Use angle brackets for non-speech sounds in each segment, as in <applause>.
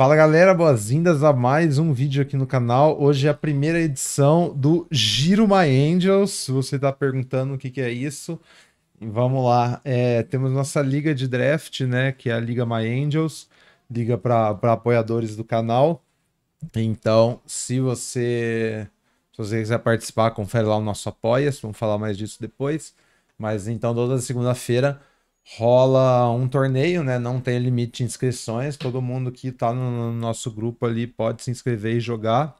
Fala galera, boas-vindas a mais um vídeo aqui no canal. Hoje é a primeira edição do Giro My Angels. Se você está perguntando o que, que é isso, vamos lá. É, temos nossa liga de draft, né? Que é a Liga My Angels, liga para apoiadores do canal. Então, se você, se você quiser participar, confere lá o nosso apoia. Vamos falar mais disso depois. Mas então, toda segunda-feira rola um torneio, né? Não tem limite de inscrições, todo mundo que está no nosso grupo ali pode se inscrever e jogar.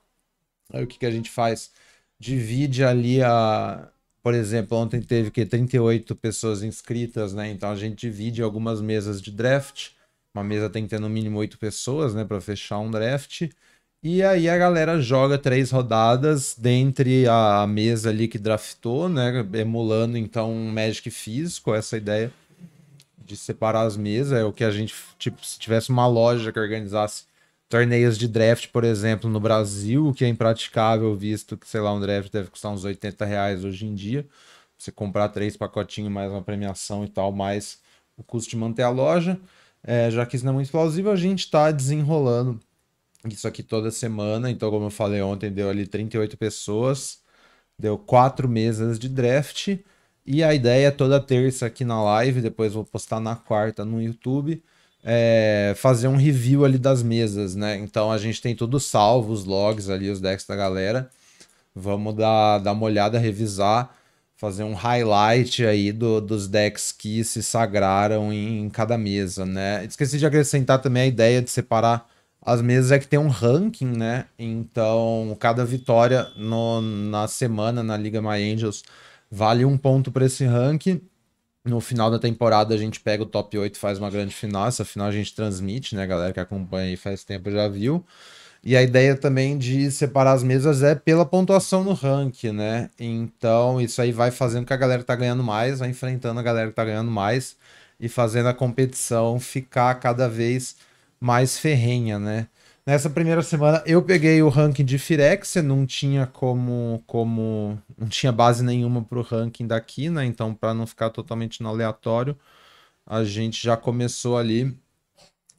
Aí o que, que a gente faz? Divide ali a. Por exemplo, ontem teve que 38 pessoas inscritas, né? Então a gente divide algumas mesas de draft. Uma mesa tem que ter no mínimo 8 pessoas, né? Para fechar um draft. E aí a galera joga três rodadas dentre a mesa ali que draftou, né? Emulando então um Magic físico, essa ideia de separar as mesas, é o que a gente, tipo, se tivesse uma loja que organizasse torneios de draft, por exemplo, no Brasil, o que é impraticável, visto que, sei lá, um draft deve custar uns 80 reais hoje em dia. Você comprar três pacotinhos, mais uma premiação e tal, mais o custo de manter a loja. É, já que isso não é muito plausível, a gente está desenrolando isso aqui toda semana. Então, como eu falei ontem, deu ali 38 pessoas, deu quatro mesas de draft. E a ideia é toda terça aqui na live, depois vou postar na quarta no YouTube, é fazer um review ali das mesas, né? Então a gente tem tudo salvo, os logs ali, os decks da galera. Vamos dar, dar uma olhada, revisar, fazer um highlight aí do, dos decks que se sagraram em, em cada mesa, né? Esqueci de acrescentar também a ideia de separar as mesas é que tem um ranking, né? Então, cada vitória no, na semana na Liga My Angels Vale um ponto para esse ranking. No final da temporada a gente pega o top 8 faz uma grande final. Essa final a gente transmite, né? A galera que acompanha aí faz tempo já viu. E a ideia também de separar as mesas é pela pontuação no ranking, né? Então isso aí vai fazendo que a galera que tá ganhando mais, vai enfrentando a galera que tá ganhando mais e fazendo a competição ficar cada vez mais ferrenha, né? Nessa primeira semana eu peguei o ranking de Firexia, não tinha como como não tinha base nenhuma para o ranking daqui, né? Então para não ficar totalmente no aleatório, a gente já começou ali.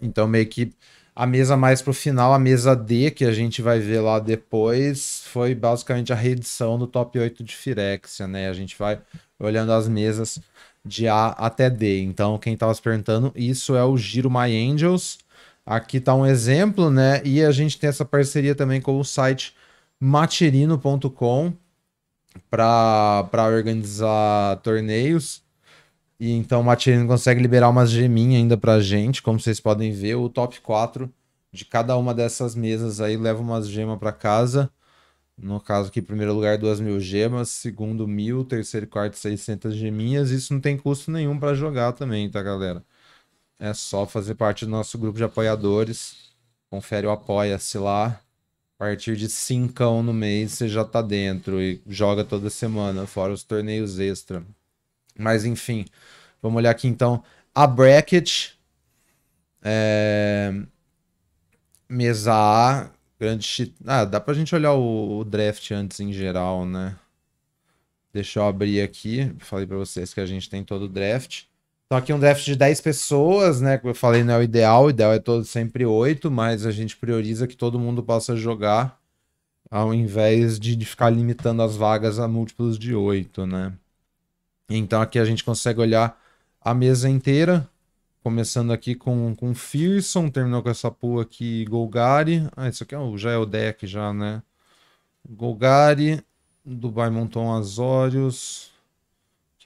Então meio que a mesa mais pro final, a mesa D que a gente vai ver lá depois, foi basicamente a reedição do top 8 de Firexia, né? A gente vai olhando as mesas de A até D. Então quem estava se perguntando, isso é o Giro My Angels Aqui está um exemplo, né? E a gente tem essa parceria também com o site materino.com para organizar torneios. E então o Materino consegue liberar umas geminhas ainda a gente, como vocês podem ver, o top 4 de cada uma dessas mesas aí leva umas gemas para casa. No caso aqui, primeiro lugar, duas mil gemas, segundo mil, terceiro e quarto, 600 geminhas. Isso não tem custo nenhum para jogar também, tá, galera? É só fazer parte do nosso grupo de apoiadores. Confere o Apoia-se lá. A partir de 5 no mês você já tá dentro e joga toda semana, fora os torneios extra. Mas enfim, vamos olhar aqui então a bracket. É... Mesa A, grande. Ah, dá pra gente olhar o, o draft antes em geral, né? Deixa eu abrir aqui. Falei para vocês que a gente tem todo o draft. Só aqui um draft de 10 pessoas, né? Como eu falei, não é o ideal. O ideal é todo sempre 8, mas a gente prioriza que todo mundo possa jogar ao invés de, de ficar limitando as vagas a múltiplos de 8, né? Então aqui a gente consegue olhar a mesa inteira. Começando aqui com, com Fearson, terminou com essa pool aqui, Golgari. Ah, isso aqui é o, já é o deck já, né? Golgari, Dubai Monton Azorius,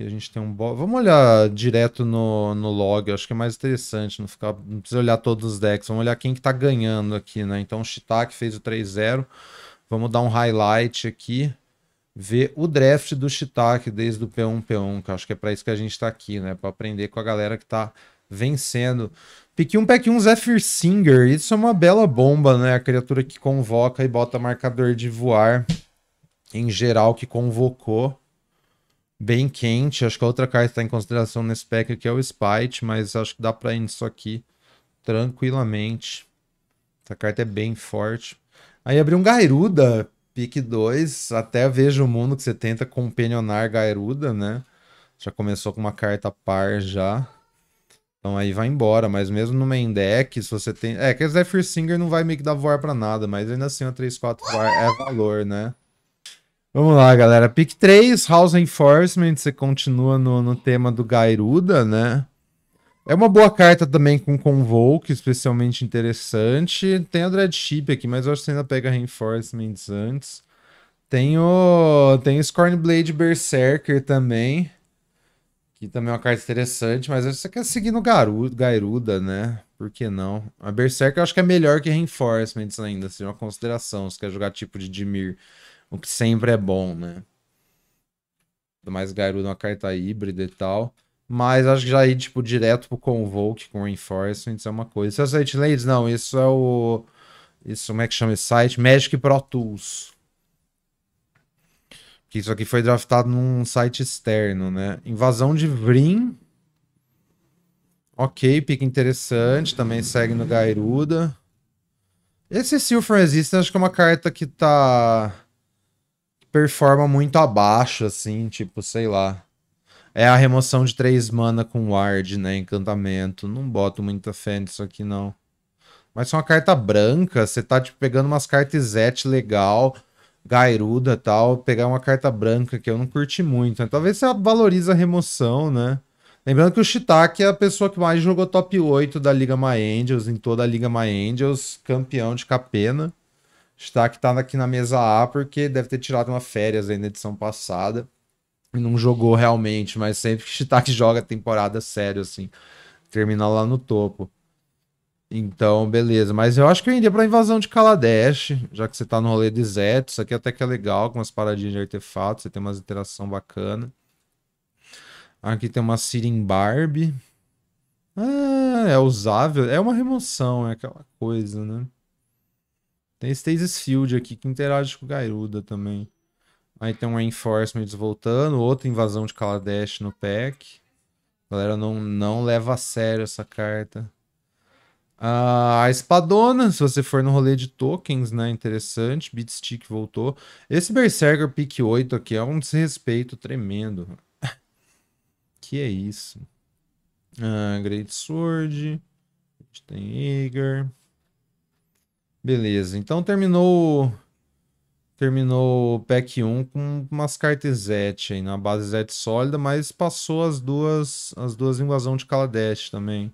a gente tem um Vamos olhar direto no, no log, eu acho que é mais interessante, não, ficar, não precisa olhar todos os decks, vamos olhar quem que tá ganhando aqui, né? Então o Shiitake fez o 3-0, vamos dar um highlight aqui, ver o draft do Shitake desde o P1, P1, que acho que é para isso que a gente tá aqui, né? Para aprender com a galera que tá vencendo. Pique 1, pack 1, Zephyr Singer, isso é uma bela bomba, né? A criatura que convoca e bota marcador de voar, em geral, que convocou bem quente. Acho que a outra carta está em consideração nesse pack aqui é o Spite, mas acho que dá para ir nisso aqui tranquilamente. Essa carta é bem forte. Aí abriu um Gairuda, pick 2. Até vejo o mundo que você tenta companionar Gairuda, né? Já começou com uma carta par já. Então aí vai embora, mas mesmo no main deck, se você tem... É, que a Zephyr Singer não vai meio que dar voar pra nada, mas ainda assim a 3-4 voar é valor, né? Vamos lá, galera. Pick 3, House Enforcement. Você continua no, no tema do Gairuda, né? É uma boa carta também com Convoke, especialmente interessante. Tem a Dreadship aqui, mas eu acho que você ainda pega Reinforcements antes. Tem o, tem o Scornblade Berserker também. Que também é uma carta interessante, mas você quer seguir no Garu, Gairuda, né? Por que não? A Berserker eu acho que é melhor que Reinforcements ainda, seria assim, uma consideração. Se quer jogar tipo de Dimir o que sempre é bom, né? Mais Garuda, uma carta híbrida e tal. Mas acho que já ir, tipo, direto pro Convoke com Reinforcements é uma coisa. Isso é o Site Ladies? Não, isso é o... Isso, como é que chama esse site? Magic Pro Tools. Que isso aqui foi draftado num site externo, né? Invasão de Vrim. Ok, pique interessante. Também segue no Gairuda. Esse Silver Resistance acho que é uma carta que tá performa muito abaixo, assim, tipo, sei lá. É a remoção de três mana com ward, né? Encantamento. Não boto muita fé nisso aqui, não. Mas é uma carta branca, você tá, tipo, pegando umas cartas Zet legal, Gairuda tal. Pegar uma carta branca que eu não curti muito. Né? Talvez você valorize a remoção, né? Lembrando que o Shitake é a pessoa que mais jogou top 8 da Liga My Angels, em toda a Liga My Angels, campeão de Capena. Está que tá aqui na mesa A porque deve ter tirado uma férias aí na edição passada e não jogou realmente, mas sempre que Shitak <laughs> joga temporada sério, assim, termina lá no topo. Então, beleza. Mas eu acho que eu iria pra invasão de Kaladesh, já que você tá no rolê de Zeto. Isso aqui até que é legal, com umas paradinhas de artefato, você tem umas interação bacana. Aqui tem uma Siren Barbie. Ah, é usável. É uma remoção, é aquela coisa, né? Tem Stasis Field aqui que interage com Garuda também. Aí tem um Reinforcements voltando, outra invasão de Kaladesh no pack. A galera não, não leva a sério essa carta. Ah, a espadona, se você for no rolê de tokens, né? Interessante. Beatstick voltou. Esse Berserker Pick 8 aqui é um desrespeito tremendo. <laughs> que é isso? Ah, Great Sword. A gente tem Eager. Beleza, então terminou terminou o pack 1 com umas Zet aí na né? base Zet sólida, mas passou as duas as duas invasão de Kaladesh também.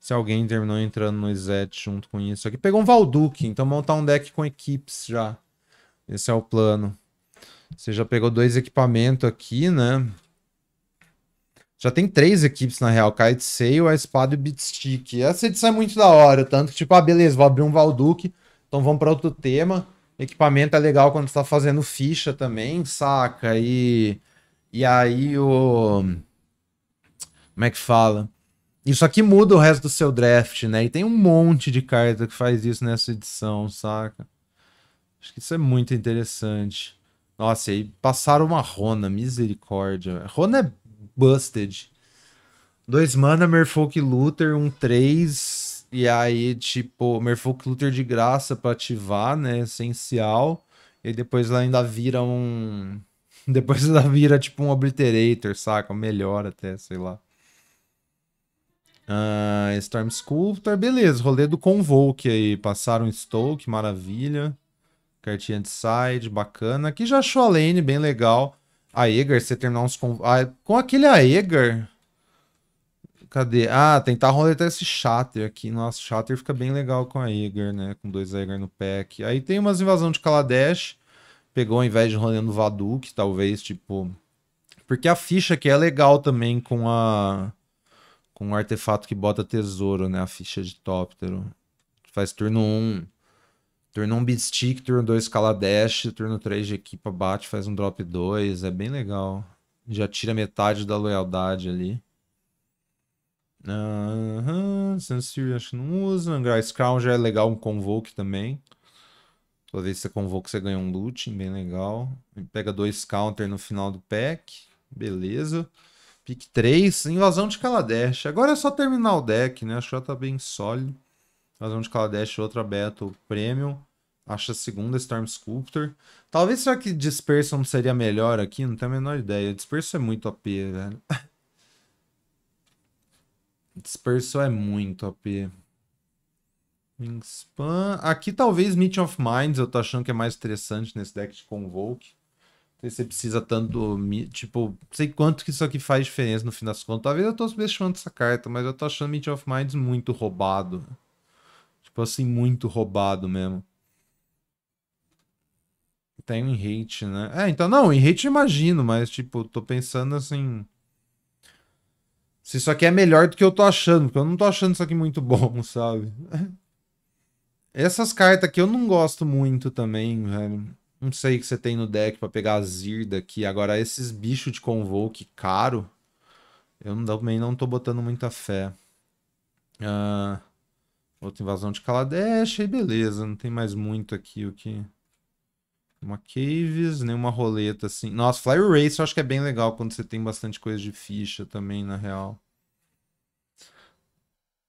Se alguém terminou entrando no Zet junto com isso aqui. Pegou um Valduque, então montar um deck com equipes já. Esse é o plano. Você já pegou dois equipamentos aqui, né? Já tem três equipes, na real. Kite Sail, a espada e o Beatstick. Essa edição é muito da hora. Tanto que, tipo, ah, beleza, vou abrir um Valduque. Então vamos para outro tema. Equipamento é legal quando está fazendo ficha também, saca? E, e aí o. Como é que fala? Isso aqui muda o resto do seu draft, né? E tem um monte de carta que faz isso nessa edição, saca? Acho que isso é muito interessante. Nossa, e aí passaram uma Rona, misericórdia. Rona é busted. Dois mana, Merfolk Luther, um 3, e aí, tipo, Merfolk Luther de graça pra ativar, né? Essencial. E depois ela ainda vira um. <laughs> Depois ela vira tipo um Obliterator, saca? Melhor até, sei lá. Uh, Storm Sculptor, beleza. Rolê do Convoke aí. Passaram Stoke, maravilha. Cartinha de side, bacana. Aqui já achou a lane, bem legal. A Egar, você terminar uns. Con... Ah, com aquele Aegar, Cadê? Ah, tentar tá roletar esse chatter aqui. Nossa, chatter fica bem legal com a Eager, né? Com dois Eager no pack. Aí tem umas invasão de Kaladesh. Pegou ao invés de rolando Vaduk, talvez, tipo... Porque a ficha aqui é legal também com a... Com um artefato que bota tesouro, né? A ficha de Tóptero. Faz turno 1. Um. Turno 1 um Beatstick, turno 2 Kaladesh, turno 3 de equipa bate, faz um drop 2. É bem legal. Já tira metade da lealdade ali. Aham, uhum, acho que não usa. Grace Crown já é legal, um Convoke também. talvez vez que você Convoke, você ganha um looting, bem legal. pega dois counter no final do pack, beleza. Pick 3, invasão de Kaladesh. Agora é só terminar o deck, né? Acho que já tá bem sólido. Invasão de Kaladesh, outra Battle Premium. Acha a segunda Storm Sculptor. Talvez será que Dispersion seria melhor aqui? Não tenho a menor ideia. Dispersion é muito OP, velho. <laughs> Dispersal é muito AP. Wingspan. Aqui talvez meet of Minds, eu tô achando que é mais interessante nesse deck de Convoke. você precisa tanto. Tipo, sei quanto que isso aqui faz diferença no fim das contas. Talvez eu tô subestimando essa carta, mas eu tô achando meet of Minds muito roubado. Tipo assim, muito roubado mesmo. Tem um hate, né? É, então não, em hate imagino, mas tipo, tô pensando assim se isso aqui é melhor do que eu tô achando, porque eu não tô achando isso aqui muito bom, <laughs> sabe? Essas cartas aqui eu não gosto muito também, velho. Não sei o que você tem no deck para pegar a Zirda aqui. Agora, esses bichos de convoke caro, eu também não tô botando muita fé. Ah, outra invasão de Kaladesh, aí beleza, não tem mais muito aqui o que... Uma Caves, nenhuma né, roleta assim. Nossa, Fly Race eu acho que é bem legal quando você tem bastante coisa de ficha também, na real.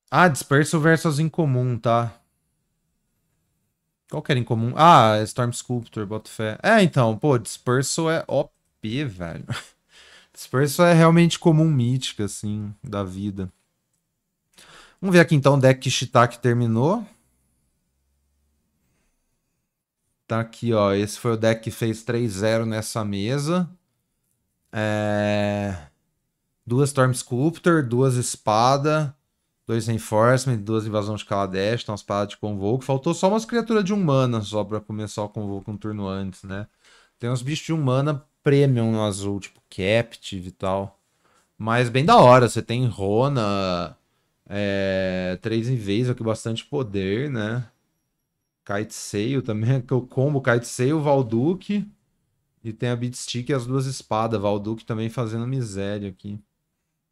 Ah, Dispersal versus incomum, tá? Qual que era incomum? Ah, é Storm Sculptor, boto fé. É, então, pô, Dispersal é OP, velho. <laughs> Dispersal é realmente comum mítica, assim, da vida. Vamos ver aqui então o deck que Shitake terminou. Tá aqui, ó. Esse foi o deck que fez 3-0 nessa mesa. É... Duas Storm Sculptor, duas Espada, dois Reinforcement, duas Invasão de Kaladesh, então Espada de Convoco. Faltou só umas criaturas de humana só pra começar o Convoco um turno antes, né? Tem uns bichos de humana premium no azul, tipo Captive e tal. Mas bem da hora, você tem Rona, é, três invasion aqui, bastante poder, né? Kitesail também, <laughs> que eu combo Kitesail, Valduque. E tem a Stick e as duas espadas. Valduque também fazendo miséria aqui.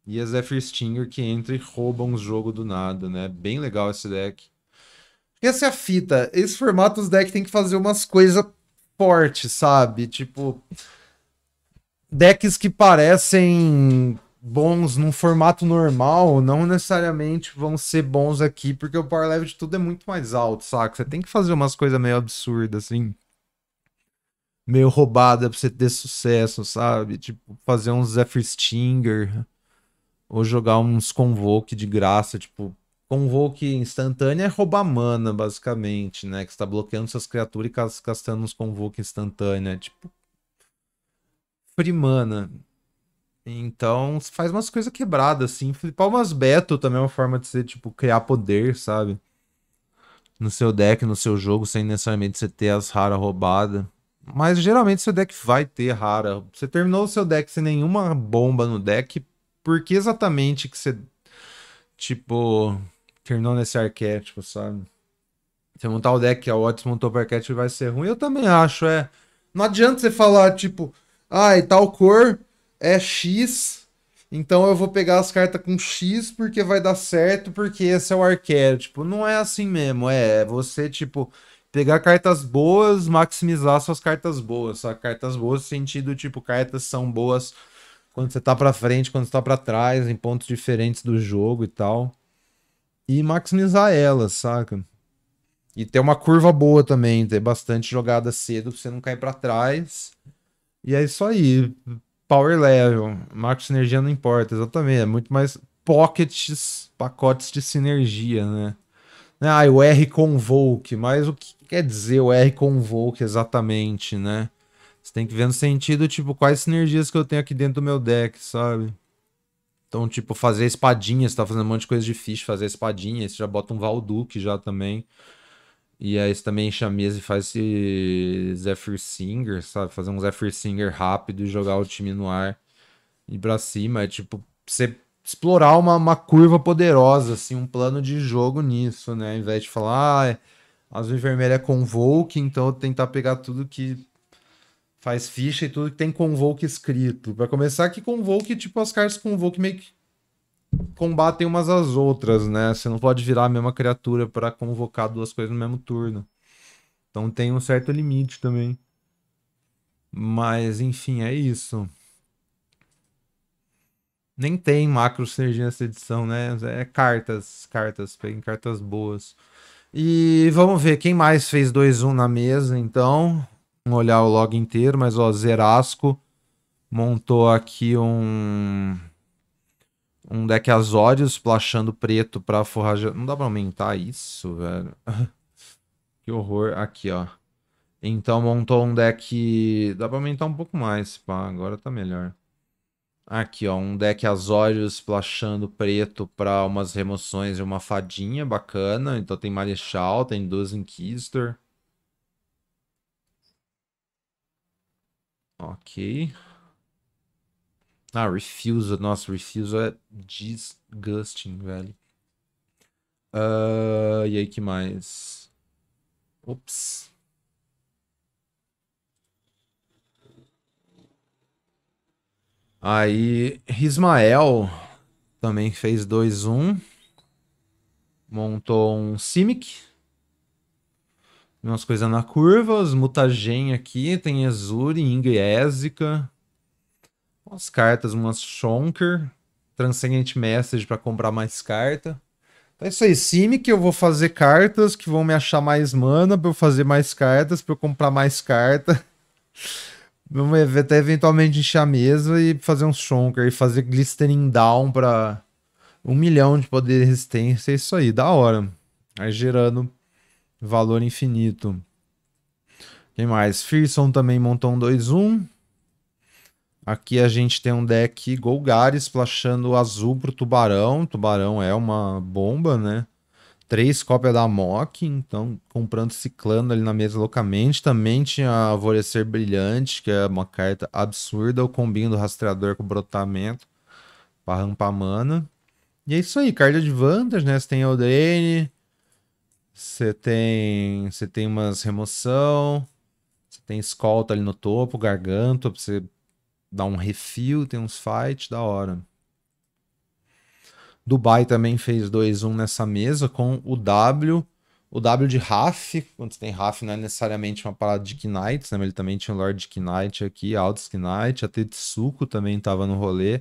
E a Zephyr Stinger que entra e rouba um jogo do nada, né? Bem legal esse deck. Essa assim, é a fita. Esse formato os decks tem que fazer umas coisas fortes, sabe? Tipo decks que parecem bons num formato normal não necessariamente vão ser bons aqui, porque o power level de tudo é muito mais alto, saca? Você tem que fazer umas coisas meio absurdas, assim. Meio roubada pra você ter sucesso, sabe? Tipo, fazer uns Zephyr Stinger. Ou jogar uns Convoke de graça, tipo. Convoke instantânea é roubar mana, basicamente, né? Que você tá bloqueando suas criaturas e castando uns Convoke instantânea. É tipo. Free mana então, faz umas coisas quebradas, assim. Flipar umas Beto também é uma forma de você, tipo, criar poder, sabe? No seu deck, no seu jogo, sem necessariamente você ter as raras roubadas. Mas geralmente seu deck vai ter rara. Você terminou o seu deck sem nenhuma bomba no deck. Por que exatamente que você, tipo, terminou nesse arquétipo, sabe? Você montar o deck que a Watts montou para arquétipo vai ser ruim. Eu também acho, é. Não adianta você falar, tipo, ai, ah, tal cor é X, então eu vou pegar as cartas com X porque vai dar certo, porque esse é o arquétipo. Não é assim mesmo, é, é você, tipo, pegar cartas boas, maximizar suas cartas boas. Só cartas boas no sentido, tipo, cartas são boas quando você tá pra frente, quando você tá pra trás, em pontos diferentes do jogo e tal. E maximizar elas, saca? E ter uma curva boa também, ter bastante jogada cedo pra você não cair pra trás. E é isso aí power level, macro sinergia não importa, exatamente. É muito mais pockets, pacotes de sinergia, né? Ah, o R Convoke, mas o que quer dizer o R Convoke exatamente, né? Você tem que ver no sentido, tipo, quais sinergias que eu tenho aqui dentro do meu deck, sabe? Então, tipo, fazer espadinha, você tá fazendo um monte de coisa de fazer espadinha, você já bota um Valduque já também. E aí você também chama e faz esse Zephyr Singer, sabe? Fazer um Zephyr Singer rápido e jogar o time no ar e pra cima. É tipo, você explorar uma, uma curva poderosa, assim, um plano de jogo nisso, né? Ao invés de falar, ah, é azul e vermelho é convoke, então tentar pegar tudo que faz ficha e tudo que tem convoke escrito. Para começar, que convoke, tipo, as cartas convoke meio que combatem umas às outras, né? Você não pode virar a mesma criatura para convocar duas coisas no mesmo turno. Então tem um certo limite também. Mas, enfim, é isso. Nem tem macro sinergia nessa edição, né? É cartas, cartas, tem cartas boas. E vamos ver quem mais fez 2-1 na mesa, então. Vamos olhar o log inteiro, mas ó, Zerasco montou aqui um um deck Azorius splashando preto pra forrajar. Não dá pra aumentar isso, velho. <laughs> que horror. Aqui, ó. Então montou um deck. Dá pra aumentar um pouco mais, pá. Agora tá melhor. Aqui, ó. Um deck Azorius splashando preto pra umas remoções e uma fadinha bacana. Então tem Marechal, tem duas Inquisitor. Ok. Ah, Refusa. Nossa, Refusa é disgusting, velho. Uh, e aí, que mais? Ops. Aí, Ismael também fez 2-1. Montou um Simic. Umas coisas na curva. Os Mutagen aqui. Tem Ezuri, Inga e Ézica umas cartas, umas Shonker, Transcendent Message para comprar mais carta. Então é isso aí, sim que eu vou fazer cartas que vão me achar mais mana para eu fazer mais cartas, para eu comprar mais carta. <laughs> Vamos até eventualmente encher a mesa e fazer um Shonker e fazer Glistering Down para um milhão de poder de resistência. É isso aí, da hora. Aí gerando valor infinito. Quem mais? Fearson também montou um 2-1. Um. Aqui a gente tem um deck Golgari splashando azul pro Tubarão. Tubarão é uma bomba, né? Três cópias da Mock, então comprando ciclando ali na mesa loucamente. Também tinha Alvorecer Brilhante, que é uma carta absurda. O combinho do rastreador com o brotamento pra rampar mana. E é isso aí, carta de vantage, né? Você tem Eldraine, você tem, você tem umas remoção, você tem escolta ali no topo, garganta, pra você dá um refil, tem uns fights, da hora. Dubai também fez 2-1 nessa mesa com o W. O W de Raf, quando você tem Raf, não é necessariamente uma parada de Knights, né? ele também tinha o Lord Knight aqui, Altos Knight, a Tetsuko também estava no rolê.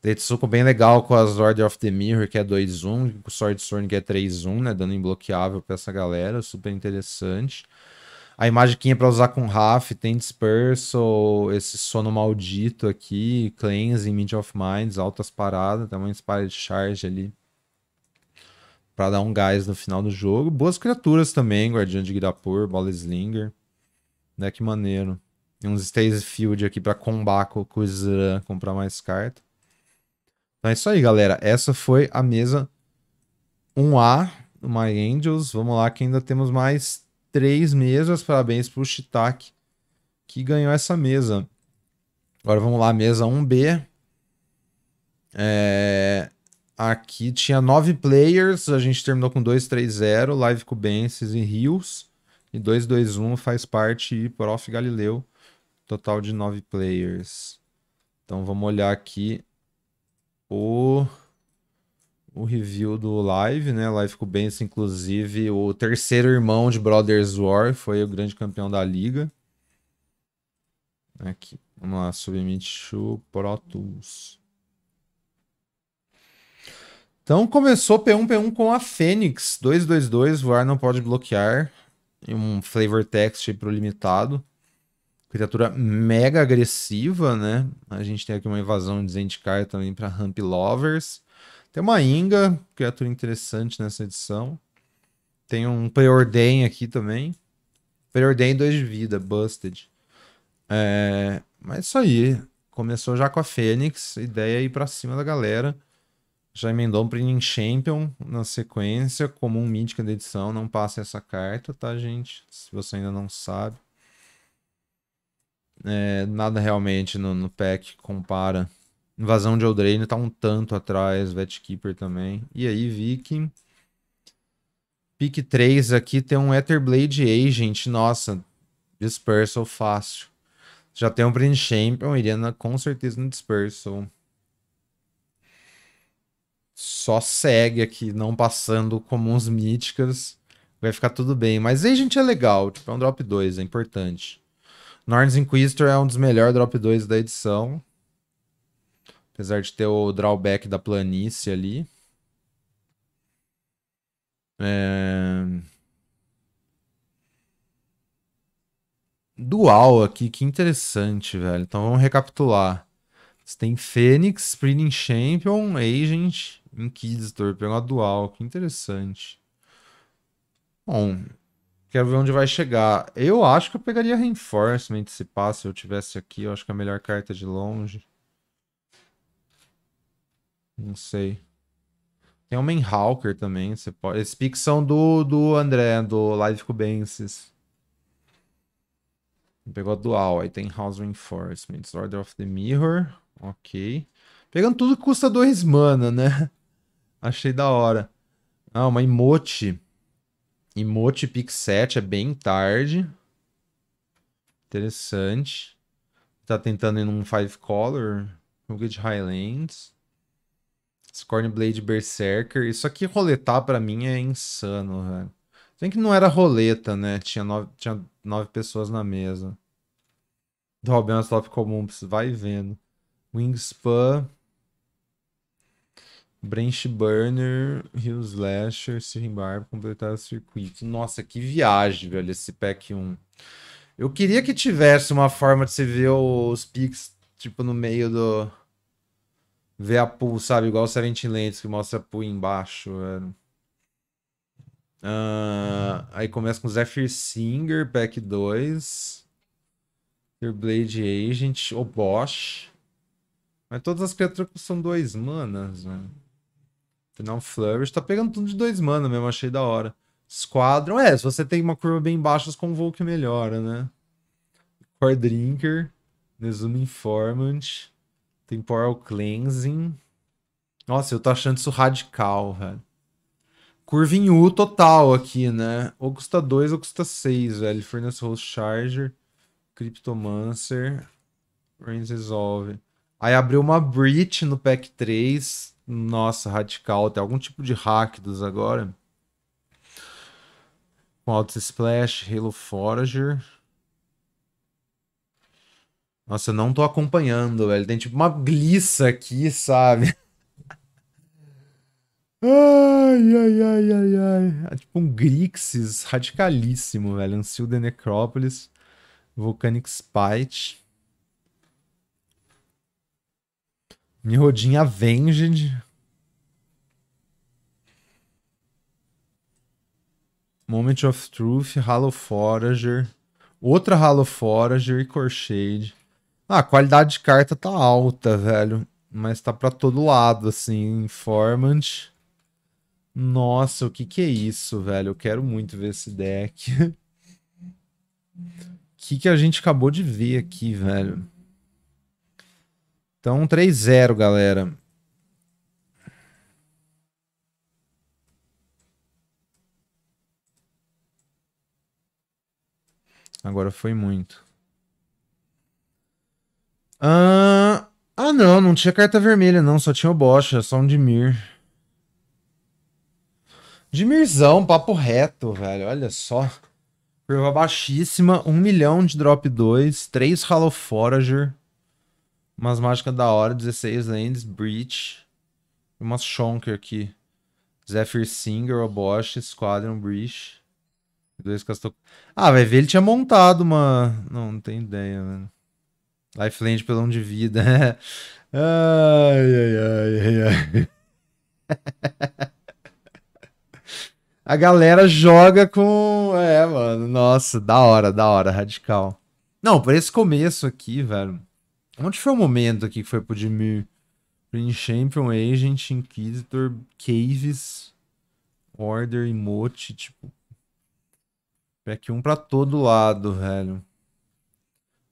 Tetsuko bem legal com as Lord of the Mirror, que é 2-1, com o Sword Storm, que é 3-1, né? Dando imbloqueável pra essa galera, super interessante a imagem que é para usar com RAF, tem Dispersal, esse sono maldito aqui, Cleansing, mind of Minds, altas paradas, também dispara de charge ali para dar um gás no final do jogo. Boas criaturas também, Guardião de Girapur, Bola Slinger. Né, que maneiro. Tem uns Stays Field aqui para combar com o Zran, comprar mais carta. Então é isso aí, galera. Essa foi a mesa 1A do My Angels. Vamos lá que ainda temos mais três mesas. Parabéns pro Shiitake que ganhou essa mesa. Agora vamos lá, mesa 1B. É... Aqui tinha nove players, a gente terminou com 2-3-0, Live Cubenses e Rios. E 2-2-1 faz parte e Prof. Galileu, total de nove players. Então vamos olhar aqui o o review do live, né? Live ficou bem, assim, inclusive o terceiro irmão de Brothers War foi o grande campeão da liga. Aqui, vamos lá, Submichu Pro Tools. Então começou P1 P1 com a Fênix 222, voar não pode bloquear, e um flavor text pro limitado. Criatura mega agressiva, né? A gente tem aqui uma invasão de Zendikar também para Ramp Lovers. Tem uma Inga, criatura interessante nessa edição. Tem um Preordain aqui também. Preordain 2 de vida, Busted. É... Mas isso aí. Começou já com a Fênix. Ideia é ir pra cima da galera. Já emendou um Printing Champion na sequência. Comum mítica da edição. Não passa essa carta, tá, gente? Se você ainda não sabe. É... nada realmente no, no pack compara Invasão de Eldraine está um tanto atrás, Vetkeeper também. E aí, Viking. Pick 3 aqui tem um Etherblade Agent. Nossa, Dispersal fácil. Já tem um Prince Champion, iria na, com certeza no Dispersal. Só segue aqui, não passando comuns míticas. Vai ficar tudo bem. Mas Agent é legal, tipo, é um drop 2, é importante. Norns Inquisitor é um dos melhores drop 2 da edição. Apesar de ter o drawback da planície ali. É... Dual aqui, que interessante, velho. Então vamos recapitular. Você tem Fênix, Springing Champion, Agent, Inquisitor. Pegou a dual, que interessante. Bom, quero ver onde vai chegar. Eu acho que eu pegaria Reinforcement se passa, se eu tivesse aqui. Eu acho que é a melhor carta de longe. Não sei. Tem o Manhawker também, você pode... Esses picks são do, do André, do Live Cubensis. Pegou Dual, aí tem House Reinforcements, Order of the Mirror, ok. Pegando tudo que custa 2 mana, né? <laughs> Achei da hora. Ah, uma emote. Emote pick 7 é bem tarde. Interessante. Tá tentando ir num 5 color. Rugged Highlands. Scornblade Berserker. Isso aqui roletar para mim é insano, velho. Tem que não era roleta, né? Tinha nove, tinha nove pessoas na mesa. Robin é comum, vai vendo. Wingspan. Branch Burner, Rio Slasher, Steering Bar, completar o circuito. Nossa, que viagem, velho, esse pack 1. Eu queria que tivesse uma forma de você ver os picks, tipo, no meio do ver a pool, sabe? Igual o Seventeen Lentes, que mostra a pool embaixo, velho. Uh, aí começa com Zephyr Singer, Pack 2. Your Blade Agent, o Bosch. Mas todas as criaturas são dois manas, né? Final Flourish. Tá pegando tudo de dois manas mesmo, achei da hora. Squadron. É, se você tem uma curva bem baixa, os Convoke melhora, né? Core Drinker. Nesuma Informant. Temporal cleansing. Nossa, eu tô achando isso radical, velho. Curva em U total aqui, né? Ou custa 2 ou custa 6, velho. Furnace Host Charger, Cryptomancer, Rains Resolve. Aí abriu uma breach no pack 3. Nossa, radical. Tem algum tipo de Rakdos agora. Com Auto Splash, Halo Forager. Nossa, eu não tô acompanhando, velho. Tem tipo uma glissa aqui, sabe? Ai, ai, ai, ai, ai. É tipo um Grixis radicalíssimo, velho. Ancil de Necrópolis. Volcanic Spite. Mirodin Avenged. Moment of Truth, Halo Forager. Outra Halo Forager e Corshade. Ah, a qualidade de carta tá alta, velho. Mas tá pra todo lado, assim. Informant. Nossa, o que que é isso, velho? Eu quero muito ver esse deck. O que que a gente acabou de ver aqui, velho? Então, 3-0, galera. Agora foi muito. Ah, ah, não, não tinha carta vermelha, não. Só tinha o é só um Dimir. Dimirzão, papo reto, velho. Olha só. Curva baixíssima, 1 um milhão de drop 2, 3 Hollow Forager, umas mágicas da hora, 16 Lands, Breach, umas Shonker aqui. Zephyr Singer, Obosh, Squadron, Breach. Dois Castor. Ah, vai ver, ele tinha montado uma. Não, não tem ideia, velho. Né? Lifeland pelo 1 um de vida. <laughs> ai, ai, ai, ai. <laughs> A galera joga com. É, mano. Nossa, da hora, da hora, radical. Não, por esse começo aqui, velho. Onde foi o momento aqui que foi pro Dimir? Green Champion, Agent, Inquisitor, Caves, Order, Emote, tipo. Pack 1 pra todo lado, velho.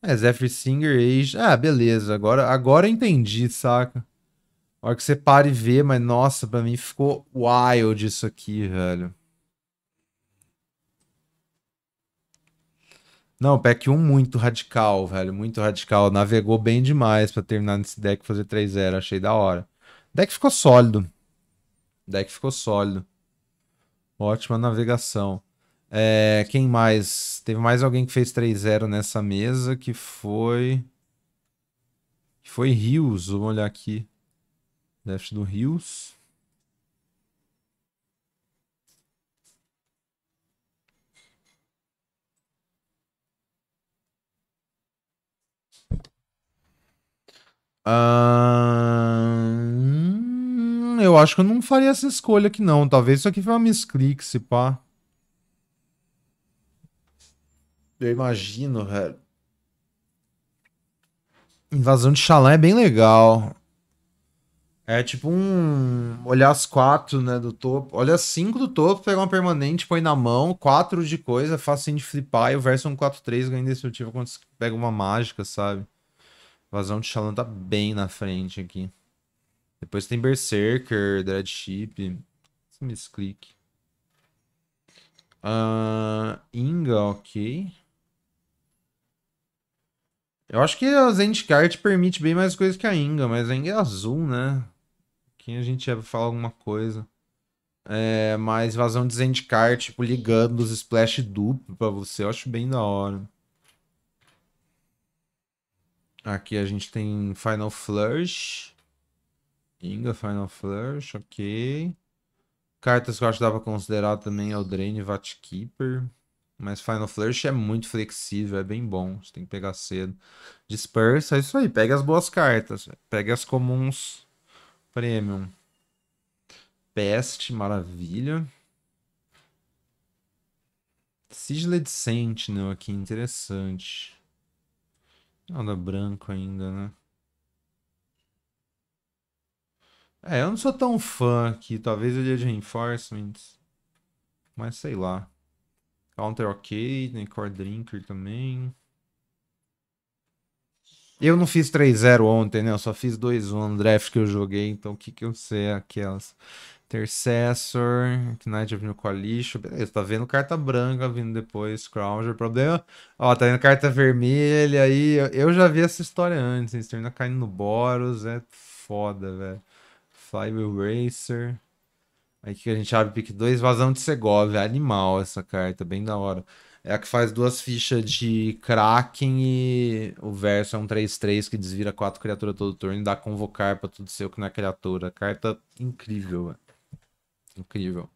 É, Zephyr Singer, Age. Ah, beleza. Agora, agora eu entendi, saca? A hora que você para e vê, mas nossa, pra mim ficou wild isso aqui, velho. Não, pack 1 muito radical, velho. Muito radical. Navegou bem demais para terminar nesse deck fazer 3-0. Achei da hora. deck ficou sólido. deck ficou sólido. Ótima navegação. É, quem mais? Teve mais alguém que fez 3-0 nessa mesa que foi. foi Rios. Vamos olhar aqui. Déficit do Rios. Hum, eu acho que eu não faria essa escolha aqui, não. Talvez isso aqui foi uma misclick, se pá. Eu imagino, velho. É, invasão de Chalé é bem legal. É tipo um. Olhar as quatro, né, do topo. Olha as cinco do topo, pegar uma permanente, põe na mão. Quatro de coisa, fácil assim de flipar. E o verso 143 é ganha indestrutível quando você pega uma mágica, sabe? Invasão de Chalé tá bem na frente aqui. Depois tem Berserker, Dread Sheep. Misclick. Uh, Inga, ok. Eu acho que a Zendikar permite bem mais coisas que a Inga, mas a Inga é azul, né? Aqui a gente ia falar alguma coisa. É, mas vazão de Zendikar, tipo, ligando os splash duplo pra você, eu acho bem da hora. Aqui a gente tem Final Flourish. Inga, Final Flourish, ok. Cartas que eu acho que dá pra considerar também é o Drain Vatkeeper. Keeper. Mas Final Flourish é muito flexível, é bem bom. Você tem que pegar cedo. Dispersa, é isso aí. Pega as boas cartas. Pega as comuns premium. Peste, maravilha. Sigled Sentinel aqui, interessante. Nada branco ainda, né? É, eu não sou tão fã aqui. Talvez eu de Reinforcements. Mas sei lá. Counter ok, tem né, Core Drinker também. Eu não fiz 3-0 ontem, né? Eu só fiz 2-1 no draft que eu joguei, então o que que eu sei é aquelas. Intercessor, Knight of New Coalition, beleza, tá vendo carta branca vindo depois, Scrounger problema. Ó, tá vendo carta vermelha aí, eu já vi essa história antes, eles terminam caindo no Boros, é foda, velho. Flywheel Racer. Aí que a gente abre pick 2, vazão de Segovia. É animal essa carta, bem da hora. É a que faz duas fichas de Kraken e o verso é um 3-3 que desvira quatro criaturas todo turno e dá convocar pra tudo seu que não é criatura. Carta incrível, velho. Incrível.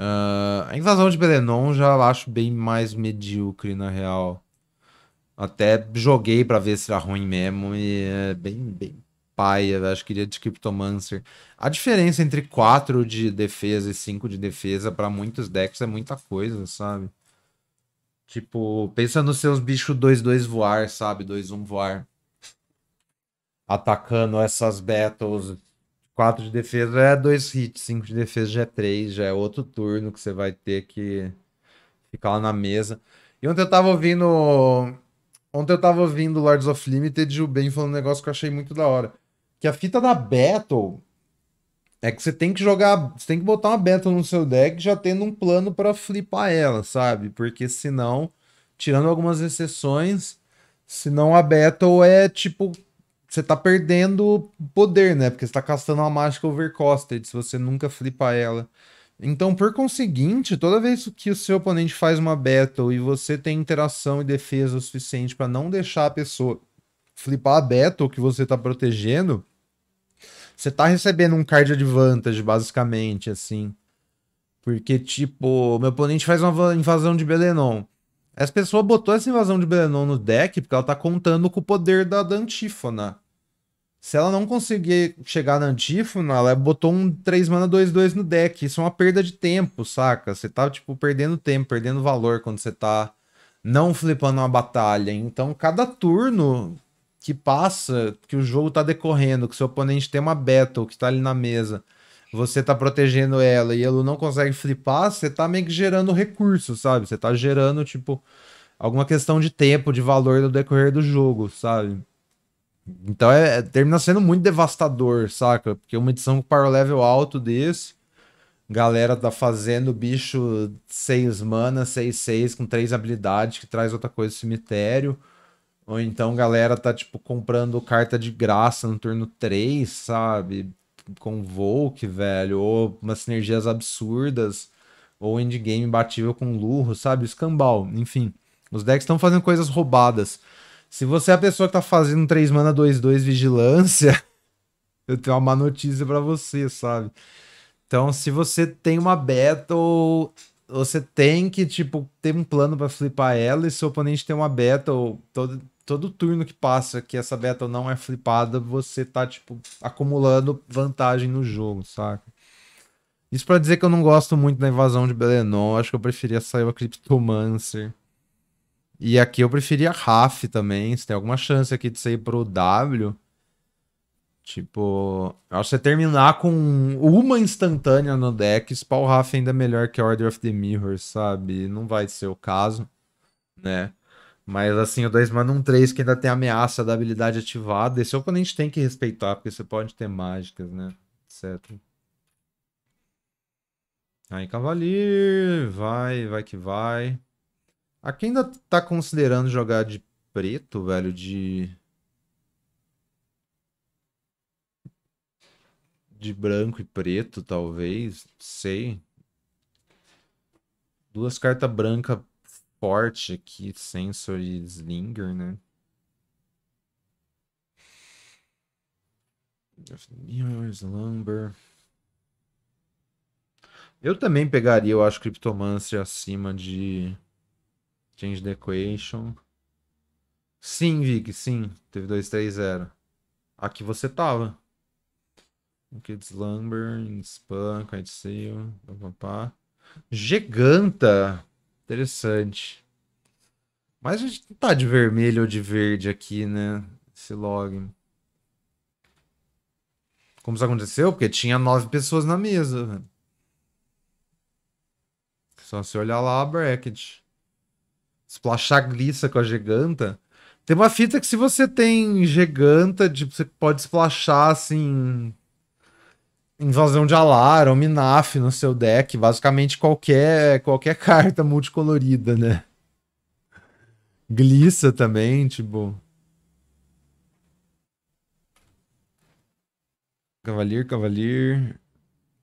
Uh, a invasão de Belenon já acho bem mais medíocre, na real. Até joguei para ver se era ruim mesmo e é bem, bem paia, acho que iria de Cryptomancer. A diferença entre 4 de defesa e 5 de defesa para muitos decks é muita coisa, sabe? Tipo, pensa nos seus bichos 2-2 voar, sabe? 2-1 voar. Atacando essas battles. 4 de defesa é 2 hits, 5 de defesa já é 3, já é outro turno que você vai ter que ficar lá na mesa. E ontem eu tava ouvindo. Ontem eu tava ouvindo Lords of Limited e o Ben falando um negócio que eu achei muito da hora. Que a fita da Battle é que você tem que jogar, você tem que botar uma Battle no seu deck já tendo um plano para flipar ela, sabe? Porque senão, tirando algumas exceções, senão a Battle é tipo você tá perdendo poder, né? Porque você tá castando uma mágica overcosted se você nunca flipa ela. Então, por conseguinte, toda vez que o seu oponente faz uma battle e você tem interação e defesa o suficiente para não deixar a pessoa flipar a battle que você tá protegendo, você tá recebendo um card advantage, basicamente, assim. Porque, tipo, meu oponente faz uma invasão de Belenon. Essa pessoa botou essa invasão de Belenon no deck porque ela tá contando com o poder da, da Antífona. Se ela não conseguir chegar na Antífona, ela botou um 3 mana 2-2 no deck. Isso é uma perda de tempo, saca? Você tá, tipo, perdendo tempo, perdendo valor quando você tá não flipando uma batalha. Então, cada turno que passa, que o jogo tá decorrendo, que seu oponente tem uma battle que tá ali na mesa, você tá protegendo ela e ela não consegue flipar, você tá meio que gerando recurso, sabe? Você tá gerando, tipo, alguma questão de tempo, de valor no decorrer do jogo, sabe? Então é, é termina sendo muito devastador, saca? Porque uma edição com power level alto desse, galera tá fazendo bicho 6 mana, 6-6 com três habilidades que traz outra coisa do cemitério. Ou então galera tá, tipo, comprando carta de graça no turno 3, sabe? Com Volk, velho. Ou umas sinergias absurdas. Ou endgame batível com Lurro, sabe? Escambal. Enfim, os decks estão fazendo coisas roubadas. Se você é a pessoa que tá fazendo 3 mana 2-2 vigilância, <laughs> eu tenho uma má notícia para você, sabe? Então, se você tem uma battle, você tem que, tipo, ter um plano para flipar ela e seu oponente tem uma battle todo, todo turno que passa que essa beta não é flipada, você tá, tipo, acumulando vantagem no jogo, saca? Isso para dizer que eu não gosto muito da invasão de Belenon, acho que eu preferia sair a Cryptomancer. E aqui eu preferia Raf também, se tem alguma chance aqui de sair pro W. Tipo, acho que você terminar com uma instantânea no deck, spawn Raf ainda é melhor que Order of the Mirror, sabe? Não vai ser o caso, né? Mas assim, o 2 mana um 3 que ainda tem ameaça da habilidade ativada. Esse oponente tem que respeitar, porque você pode ter mágicas, né? Etc. Aí, Cavalier, vai, vai que vai. Aqui ainda tá considerando jogar de preto, velho, de. De branco e preto, talvez. Sei. Duas cartas brancas forte aqui, Sensor e Slinger, né? Slumber. Lumber. Eu também pegaria, eu acho, Cryptomancer acima de Change the Equation. Sim, Vic, sim. Teve 2-3-0. Aqui você tava. Kids Lumber, Spam, Kite Seal, papapá. Giganta! Interessante. Mas a gente não tá de vermelho ou de verde aqui, né? Esse log. Como isso aconteceu? Porque tinha nove pessoas na mesa. Só se olhar lá a bracket. Splashar glissa com a giganta. Tem uma fita que se você tem giganta, tipo, você pode splashar assim Invasão de Alara, Minaf no seu deck, basicamente qualquer qualquer <laughs> carta multicolorida, né? Glissa também, tipo. Cavalier, Cavalier.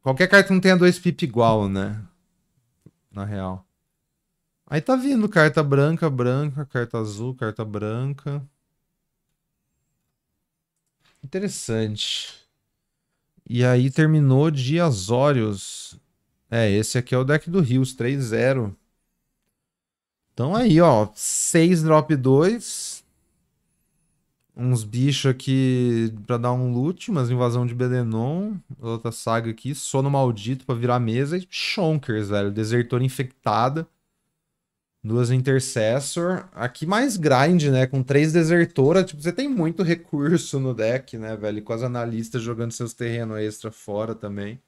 Qualquer carta não tenha dois pip igual, né? Na real. Aí tá vindo carta branca, branca, carta azul, carta branca. Interessante. E aí terminou de Azorius. É, esse aqui é o deck do Rios, 3-0. Então aí, ó, 6 drop 2. Uns bichos aqui pra dar um loot, umas invasão de Belenon, outra saga aqui, sono maldito pra virar mesa e Shonkers, velho, desertor infectada duas Intercessor. Aqui mais grind, né? Com três Desertora. Tipo, você tem muito recurso no deck, né, velho? E com as analistas jogando seus terrenos extra fora também.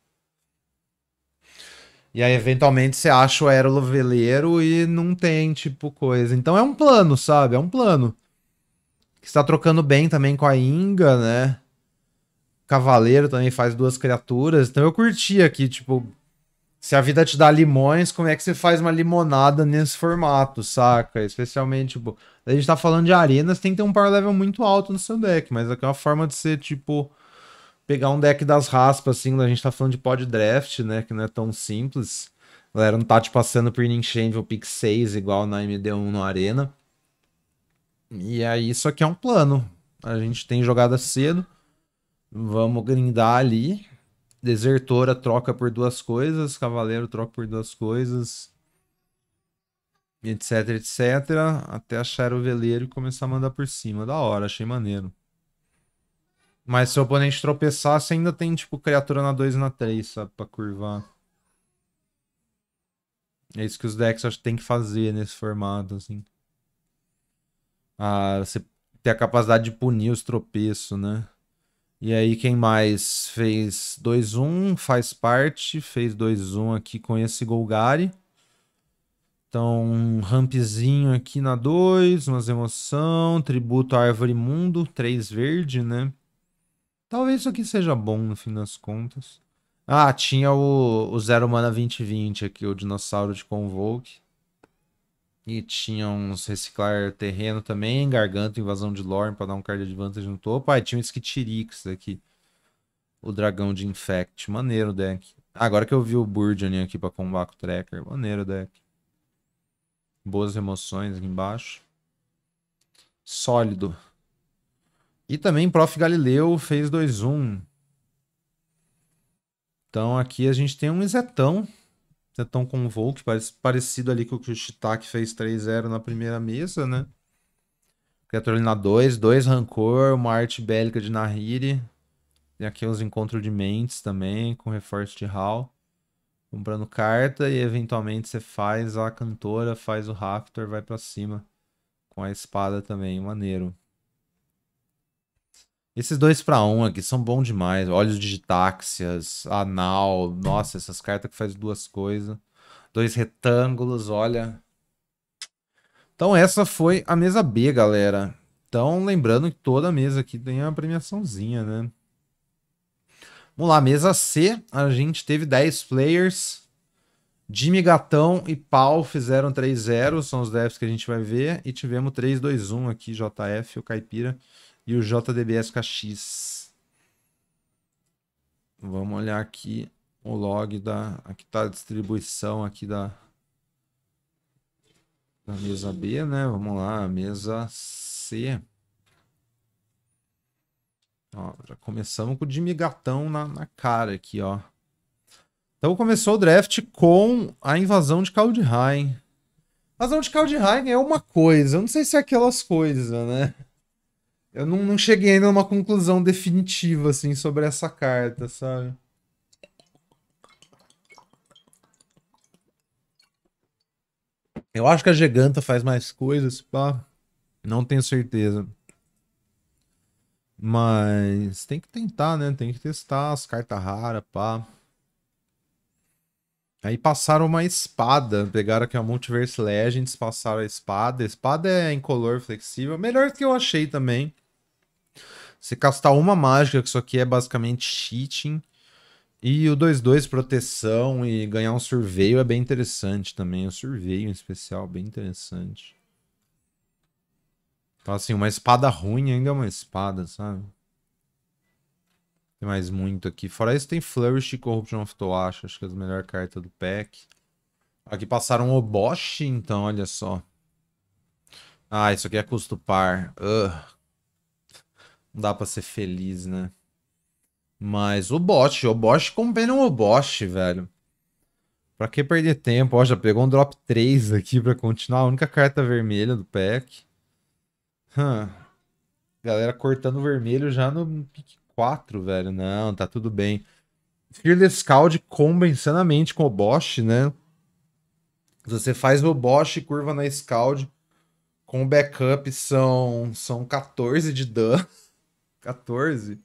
E aí, eventualmente, você acha o Aerolo Veleiro e não tem, tipo, coisa. Então é um plano, sabe? É um plano. Que está trocando bem também com a Inga, né? Cavaleiro também faz duas criaturas. Então eu curti aqui, tipo, se a vida te dá limões, como é que você faz uma limonada nesse formato, saca? Especialmente, tipo, a gente tá falando de arenas, tem que ter um power level muito alto no seu deck, mas aqui é, é uma forma de ser, tipo, pegar um deck das raspas, assim, a gente tá falando de pod draft, né, que não é tão simples. A galera não tá te tipo, passando por Ninchangel Pick 6 igual na MD1 no Arena. E aí, isso aqui é um plano. A gente tem jogada cedo, vamos grindar ali, Desertora troca por duas coisas, Cavaleiro troca por duas coisas, etc, etc. Até achar o veleiro e começar a mandar por cima. Da hora, achei maneiro. Mas se o oponente tropeçar, você ainda tem, tipo, criatura na 2 e na 3, sabe? Pra curvar. É isso que os decks acho que tem que fazer nesse formato, assim. Ah, você ter a capacidade de punir os tropeços, né? E aí, quem mais fez 2-1, faz parte, fez 2-1 aqui com esse Golgari. Então, um rampzinho aqui na 2, umas emoção, tributo à árvore mundo, 3 verde, né? Talvez isso aqui seja bom no fim das contas. Ah, tinha o, o Zero Mana 2020 aqui, o dinossauro de Convoke. E tinha uns reciclar terreno também, garganta, invasão de Lorne para dar um card advantage no topo. Ah, e tinha um Skitirix aqui. O dragão de Infect. Maneiro o deck. Agora que eu vi o Burgeoning aqui para combar com o Tracker. Maneiro o deck. Boas emoções aqui embaixo. Sólido. E também Prof. Galileu fez 2-1. Então aqui a gente tem um Isetão. Você tão com o Volk, parecido ali com o que o Shitake fez 3-0 na primeira mesa, né? Criatura na 2, 2 Rancor, uma arte bélica de Nahiri. Tem aqui os encontros de mentes também, com reforço de Hal. Comprando carta e eventualmente você faz a cantora, faz o Raptor, vai para cima. Com a espada também, maneiro. Esses dois para um aqui são bons demais. Olhos digitáxias, anal. Nossa, essas cartas que faz duas coisas. Dois retângulos, olha. Então essa foi a mesa B, galera. Então lembrando que toda mesa aqui tem uma premiaçãozinha, né? Vamos lá, mesa C. A gente teve 10 players. Jimmy Gatão e Pau fizeram 3-0, são os devs que a gente vai ver. E tivemos 3-2-1 aqui, JF, o Caipira e o JDBSKX. Vamos olhar aqui o log da. Aqui está a distribuição aqui da, da mesa B, né? Vamos lá, mesa C. Ó, já começamos com o Jimmy Gatão na, na cara aqui, ó. Então começou o draft com a invasão de Kaldheim. Invasão de Kaldheim é uma coisa, eu não sei se é aquelas coisas, né? Eu não, não cheguei ainda a uma conclusão definitiva, assim, sobre essa carta, sabe? Eu acho que a Giganta faz mais coisas, pá. Não tenho certeza. Mas tem que tentar, né? Tem que testar as cartas raras, pá. Aí passaram uma espada. Pegaram aqui a Multiverse Legends, passaram a espada. A espada é incolor flexível. Melhor que eu achei também. Você castar uma mágica, que isso aqui é basicamente cheating. E o 2-2, proteção e ganhar um surveio é bem interessante também. um surveio em especial, bem interessante. Então, assim, uma espada ruim ainda é uma espada, sabe? Tem mais muito aqui. Fora isso, tem Flourish e Corruption of Toash. Acho que é a melhor carta do pack. Aqui passaram Oboshi, então, olha só. Ah, isso aqui é custo par. Ugh, não dá pra ser feliz, né? Mas o bot, o bot compensa o bot, velho. Pra que perder tempo? Ó, já pegou um drop 3 aqui pra continuar. A única carta vermelha do pack. Galera cortando vermelho já no pick 4, velho. Não, tá tudo bem. Fearless Scald comba insanamente com o Bosch, né? Você faz o Bosch curva na Scald com backup são, são 14 de dano. 14?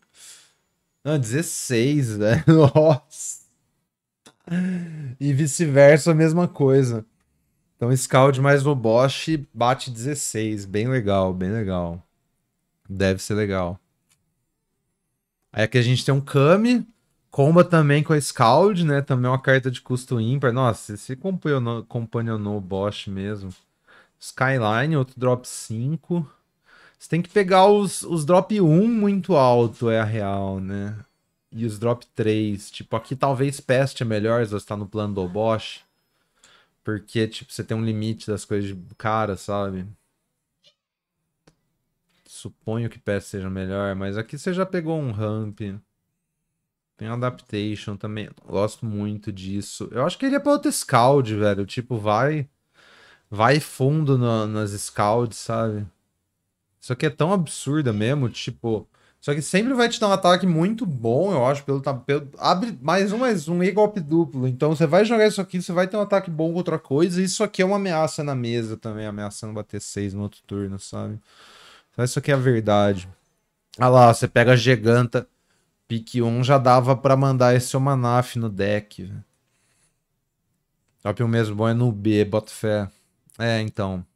Não, 16, <laughs> velho. Nossa. E vice-versa, a mesma coisa. Então, Scald mais no Bosch bate 16. Bem legal, bem legal. Deve ser legal. Aí aqui a gente tem um Kami. Comba também com a Scald, né? Também uma carta de custo ímpar. Nossa, esse companhonou, companionou o Bosch mesmo. Skyline, outro drop 5. Você tem que pegar os, os drop 1 muito alto, é a real, né? E os drop 3. Tipo, aqui talvez peste é melhor se você tá no plano do ah. Bosch. Porque, tipo, você tem um limite das coisas de cara, sabe? Suponho que peste seja melhor, mas aqui você já pegou um ramp. Tem adaptation também. Gosto muito disso. Eu acho que ele é pra outro scald, velho. Tipo, vai. Vai fundo no, nas scalds, sabe? Só que é tão absurda mesmo, tipo. Só que sempre vai te dar um ataque muito bom, eu acho, pelo, pelo Abre mais um, mais um, e golpe duplo. Então você vai jogar isso aqui, você vai ter um ataque bom com outra coisa. E isso aqui é uma ameaça na mesa também, ameaçando bater seis no outro turno, sabe? Então isso aqui é a verdade. Ah lá, você pega a Giganta, pique 1, já dava para mandar esse Omanaf no deck. Top 1 mesmo bom é no B, bota fé. É, então.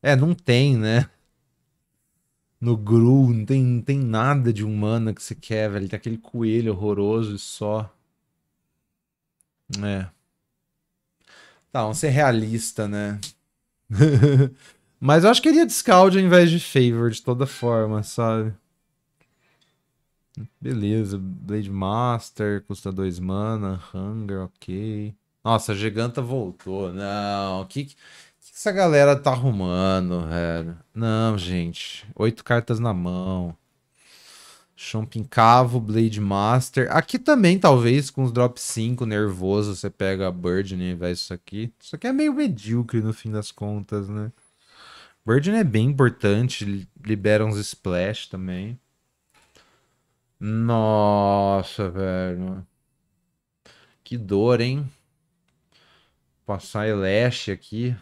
É, não tem, né? no Gru, não tem, não tem nada de humana que você quer, velho. Tem aquele coelho horroroso e só. É. Tá, vamos ser realista, né? <laughs> Mas eu acho que iria é de Scald ao invés de Favor, de toda forma, sabe? Beleza, Blade Master, custa 2 mana, Hunger, ok. Nossa, a Giganta voltou. Não, o que, essa galera tá arrumando, velho? É. Não, gente. Oito cartas na mão. Chompin Cavo, Blade Master. Aqui também, talvez, com os drop 5 nervoso, você pega a Bird e investe isso aqui. Isso aqui é meio medíocre no fim das contas, né? Bird é bem importante, libera uns splash também. Nossa, velho. Que dor, hein? Passar Elash aqui.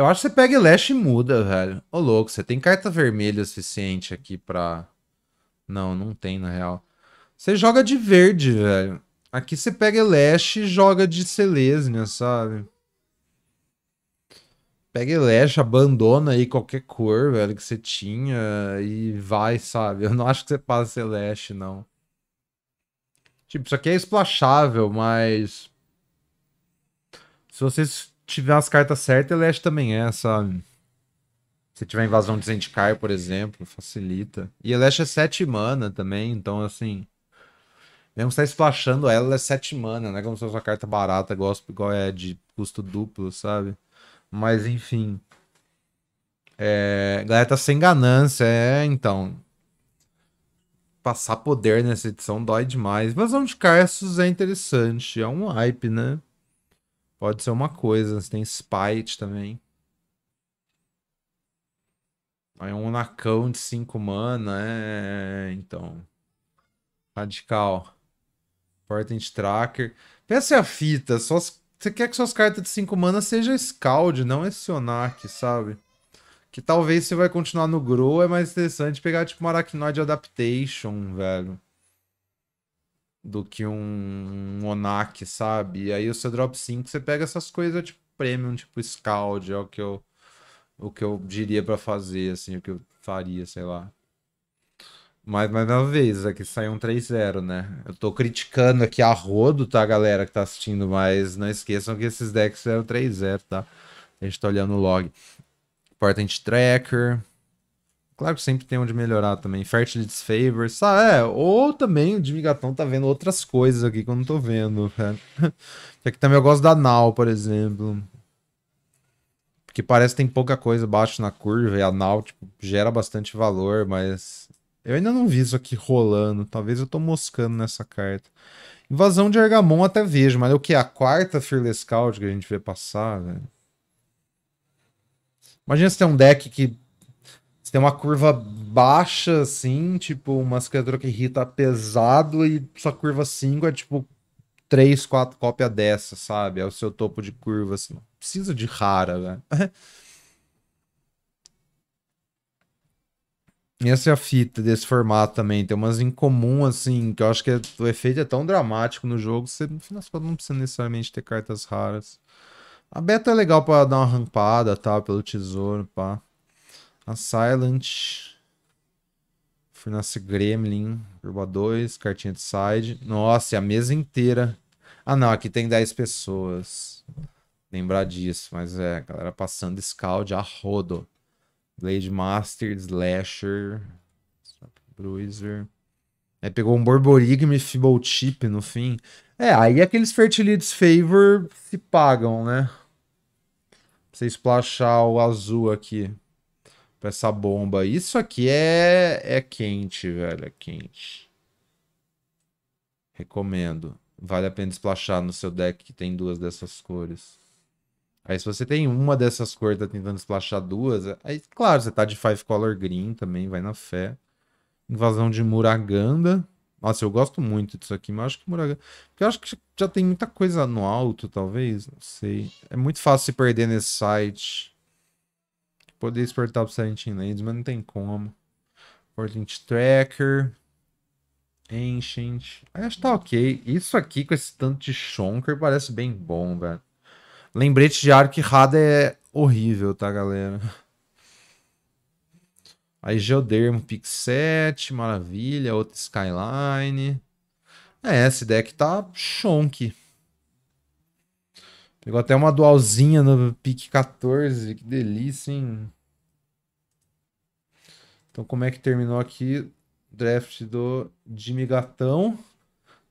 Eu acho que você pega Lash e muda, velho. Ô, louco, você tem carta vermelha suficiente aqui pra... Não, não tem, na real. Você joga de verde, velho. Aqui você pega Lash e joga de Selesnia, sabe? Pega Lash, abandona aí qualquer cor, velho, que você tinha e vai, sabe? Eu não acho que você passe Lash, não. Tipo, isso aqui é splashável, mas... Se vocês tiver as cartas certas, ele Leste também é, sabe? Se tiver invasão de Zendikar, por exemplo, facilita. E Eleste é 7 mana também, então assim. Mesmo você tá splashando ela, ela é 7 mana, né? Como se fosse uma carta barata, gosto igual é de custo duplo, sabe? Mas enfim. É... Galera tá sem ganância, é, então. Passar poder nessa edição dói demais. Invasão de Carços é interessante, é um hype, né? Pode ser uma coisa, você tem Spite também. Aí um Nakão de 5 mana, é, é, é... Então... Radical. Important Tracker. Pensa a fita, suas... você quer que suas cartas de 5 mana seja Scald, não esse Onak, sabe? Que talvez você vai continuar no Grow, é mais interessante pegar tipo um Arachnod Adaptation, velho do que um, Onak, sabe? E aí o seu drop 5, você pega essas coisas tipo premium, tipo Scald, é o que eu o que eu diria para fazer, assim, o que eu faria, sei lá. Mas mais uma vez, aqui saiu um 3-0, né? Eu tô criticando aqui a rodo, tá, galera que tá assistindo, mas não esqueçam que esses decks eram 3-0, tá? A gente tá olhando o log. Portent Tracker, Claro que sempre tem onde melhorar também. Fertile Disfavor, sabe? Ah, é, ou também o Jimmy Gatão tá vendo outras coisas aqui que eu não tô vendo, cara. É. <laughs> aqui é também eu gosto da Nau, por exemplo. Porque parece que tem pouca coisa baixo na curva e a Nau, tipo, gera bastante valor, mas... Eu ainda não vi isso aqui rolando. Talvez eu tô moscando nessa carta. Invasão de Argamon até vejo, mas é o que? A quarta Fearless Cloud que a gente vê passar, velho? Imagina se tem um deck que você tem uma curva baixa, assim, tipo, uma escadura que irrita pesado, e sua curva 5 é tipo 3, 4 cópia dessa, sabe? É o seu topo de curva, assim. Não precisa de rara, velho. Né? <laughs> Essa é a fita desse formato também. Tem umas em comum, assim, que eu acho que é, o efeito é tão dramático no jogo, você, no final das contas, não precisa necessariamente ter cartas raras. A beta é legal para dar uma rampada, tá? Pelo tesouro, pá. A Silent. Furnace Gremlin. Turbo 2. Cartinha de side. Nossa, é a mesa inteira. Ah, não. Aqui tem 10 pessoas. Lembrar disso. Mas é, galera passando Scald a rodo. Blade Master, Slasher. Bruiser. Aí pegou um Borborigme Fibble Chip no fim. É, aí aqueles Fertilities Favor se pagam, né? Pra você splashar o azul aqui. Pra essa bomba. Isso aqui é, é quente, velho. É quente. Recomendo. Vale a pena desplachar no seu deck que tem duas dessas cores. Aí se você tem uma dessas cores tá tentando desplachar duas, aí claro, você tá de five color green também, vai na fé. Invasão de Muraganda. Nossa, eu gosto muito disso aqui, mas acho que Muraganda. Porque eu acho que já tem muita coisa no alto, talvez. Não sei. É muito fácil se perder nesse site. Poder exportar o Silent Lands, mas não tem como. Portent Tracker. Ancient. Acho que tá ok. Isso aqui com esse tanto de Shonker parece bem bom, velho. Lembrete de arco errado é horrível, tá, galera? Aí Geodermo Pix 7, maravilha. Outra Skyline. É, esse deck tá chonk. Chegou até uma dualzinha no pique 14. Que delícia, hein? Então, como é que terminou aqui? Draft do Jimmy Gatão.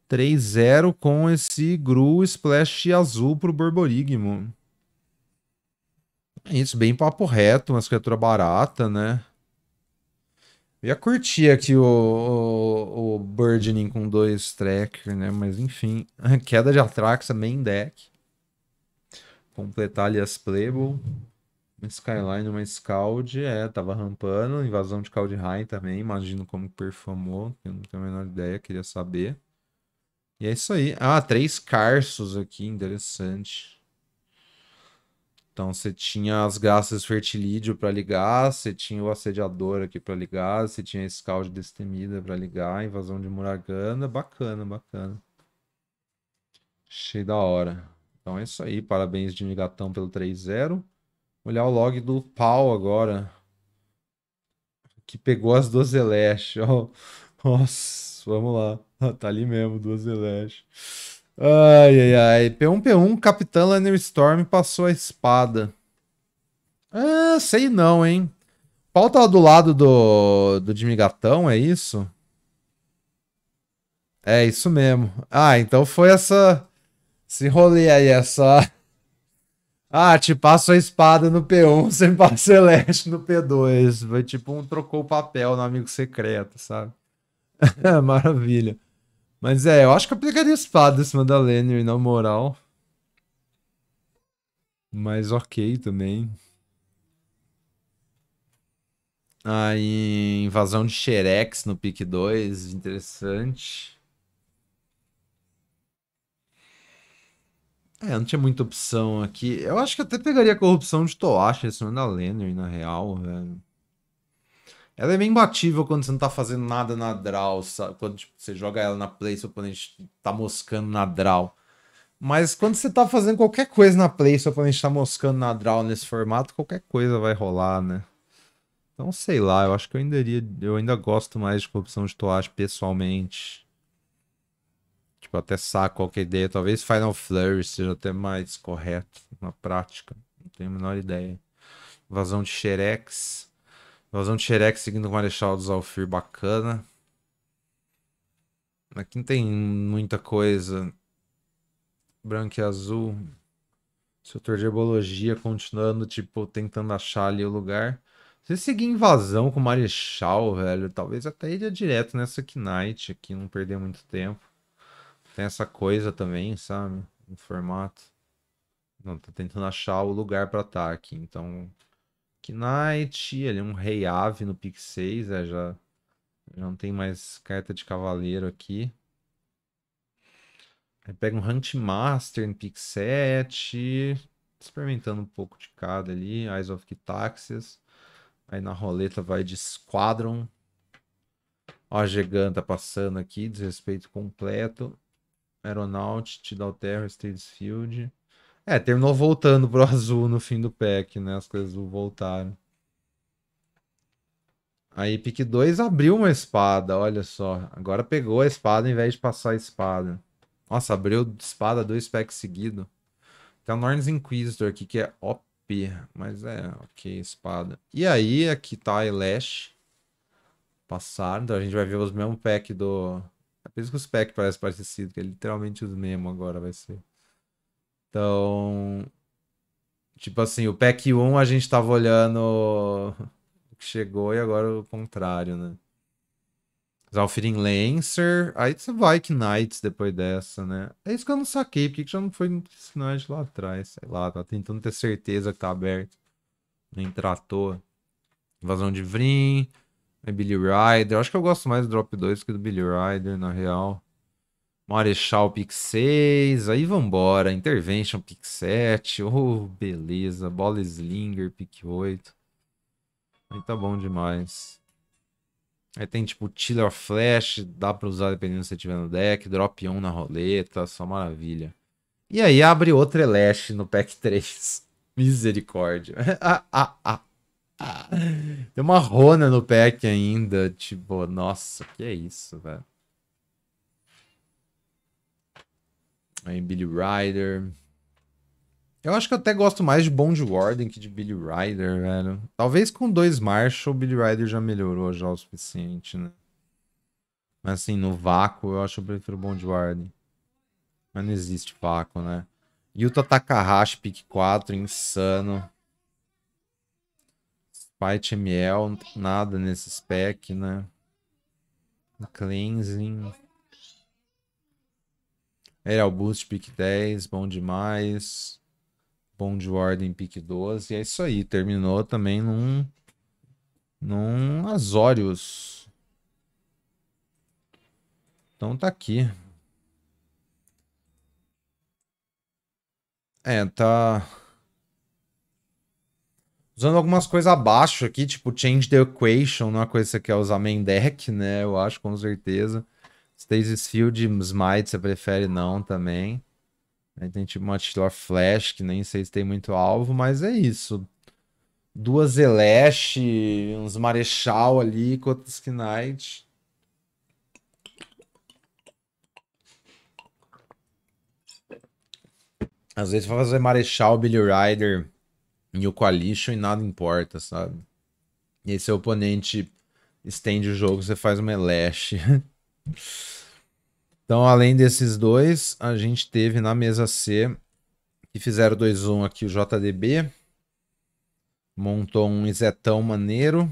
3-0 com esse Gru Splash azul pro Borborigmo. É isso, bem papo reto, uma criatura barata, né? Eu ia curtir aqui o, o, o com dois tracker, né? Mas enfim, <laughs> queda de Atraxa, main deck completar ali as playable. Uma Skyline, uma Scald, é, tava rampando. Invasão de High também, imagino como performou. Eu não tenho a menor ideia, queria saber. E é isso aí. Ah, três Carsos aqui, interessante. Então você tinha as graças Fertilídeo para ligar, você tinha o Assediador aqui para ligar, você tinha a Scald Destemida para ligar, Invasão de Muragana, bacana, bacana. Achei da hora. Então é isso aí. Parabéns, Dini Gatão, pelo 3-0. Olhar o log do pau agora. Que pegou as duas Zelash. Oh, <laughs> nossa, vamos lá. <laughs> Tá ali mesmo, duas Zelash. Ai, ai, ai. P1P1, Capitã Lanner Storm passou a espada. Ah, sei não, hein? O pau tava tá do lado do, do Jimmy Gatão, é isso? É isso mesmo. Ah, então foi essa esse rolê aí é só. <laughs> Ah, te passo a espada no P1, <laughs> você me passa Celeste no P2. Foi tipo um trocou o papel no amigo secreto, sabe? <laughs> Maravilha. Mas é, eu acho que eu aplicaria espada em cima da Lenny, na moral. Mas ok também. Aí, ah, invasão de Xerex no pick 2, interessante. É, não tinha muita opção aqui. Eu acho que até pegaria a corrupção de Toacha, em cima da Lenner, na real, velho. É. Ela é bem imbatível quando você não tá fazendo nada na draw, sabe? Quando tipo, você joga ela na play, seu oponente tá moscando na draw. Mas quando você tá fazendo qualquer coisa na play, seu oponente tá moscando na draw nesse formato, qualquer coisa vai rolar, né? Então, sei lá, eu acho que eu ainda iria, eu ainda gosto mais de corrupção de Toache pessoalmente. Tipo, até saco qualquer ideia. Talvez Final Flurry seja até mais correto na prática. Não tenho a menor ideia. Vazão de Xerex. Vazão de Xerex seguindo o Marechal dos Alfir, bacana. Aqui não tem muita coisa. Branco e azul. Setor de herbologia continuando, tipo, tentando achar ali o lugar. Se seguir invasão com o Marechal, velho, talvez até ele é direto nessa Knight aqui, não perder muito tempo. Tem essa coisa também, sabe? No formato. Não, tô tentando achar o lugar para ataque. Tá então, Knight, ele é um rei ave no pick 6, é, já, já não tem mais carta de cavaleiro aqui. Aí pega um Hunt Master no pick 7, experimentando um pouco de cada ali, Eyes of Kitaxias. Aí na roleta vai de Squadron. Ó, a Giganta passando aqui, desrespeito completo. Aeronaut, Dalterra, Field, É, terminou voltando pro <laughs> azul no fim do pack, né? As coisas voltaram. Aí pick 2 abriu uma espada, olha só. Agora pegou a espada em vez de passar a espada. Nossa, abriu espada dois packs seguido. Tem o Norns Inquisitor aqui, que é OP, mas é ok, espada. E aí, aqui tá a Elash. Passaram, então a gente vai ver os mesmos pack do é que os packs parecem parecidos, que é literalmente os mesmo agora vai ser. Então. Tipo assim, o pack 1 a gente tava olhando o que chegou e agora o contrário, né? Zalfirin Lancer. Aí você vai que Knights depois dessa, né? É isso que eu não saquei. Por que já não foi Knights lá atrás? Sei lá, tá tentando ter certeza que tá aberto. Não entra toa. Invasão de Vrim. É Billy Rider. Acho que eu gosto mais do Drop 2 que do Billy Rider, na real. Marechal Pick 6. Aí vambora. Intervention Pick 7. Oh, beleza. Bola Slinger Pick 8. Aí tá bom demais. Aí tem tipo Chiller Flash. Dá pra usar dependendo se você tiver no deck. Drop 1 na roleta. Só maravilha. E aí abre outro Elash no Pack 3. <laughs> Misericórdia. <laughs> ah, ah, ah. <laughs> Tem uma rona no pack ainda. Tipo, nossa, que é isso, velho. Aí, Billy Ryder. Eu acho que eu até gosto mais de Bond Warden que de Billy Ryder, velho. Talvez com dois Marshall, o Billy Ryder já melhorou já o suficiente, né? Mas assim, no vácuo, eu acho que eu prefiro Bond Warden. Mas não existe vácuo, né? Yuta Takahashi, pick 4, insano. PyTML, nada nesse spec, né? Cleansing. Aerial é, Boost, pick 10, bom demais. Bom de ordem pick 12. E é isso aí, terminou também num... Num Azorius. Então tá aqui. É, tá usando algumas coisas abaixo aqui, tipo change the equation, não é uma coisa que você quer usar main deck, né? Eu acho, com certeza. Stasis Field, Smite, você prefere não também. Aí tem tipo uma Titular Flash, que nem sei se tem muito alvo, mas é isso. Duas Elash, uns Marechal ali, quantas Knight. Às vezes vai fazer Marechal, Billy Rider em o coalition e nada importa, sabe? E aí seu oponente estende o jogo, você faz uma lash. <laughs> então, além desses dois, a gente teve na mesa C, que fizeram 2-1 aqui o JDB. Montou um Izetão maneiro.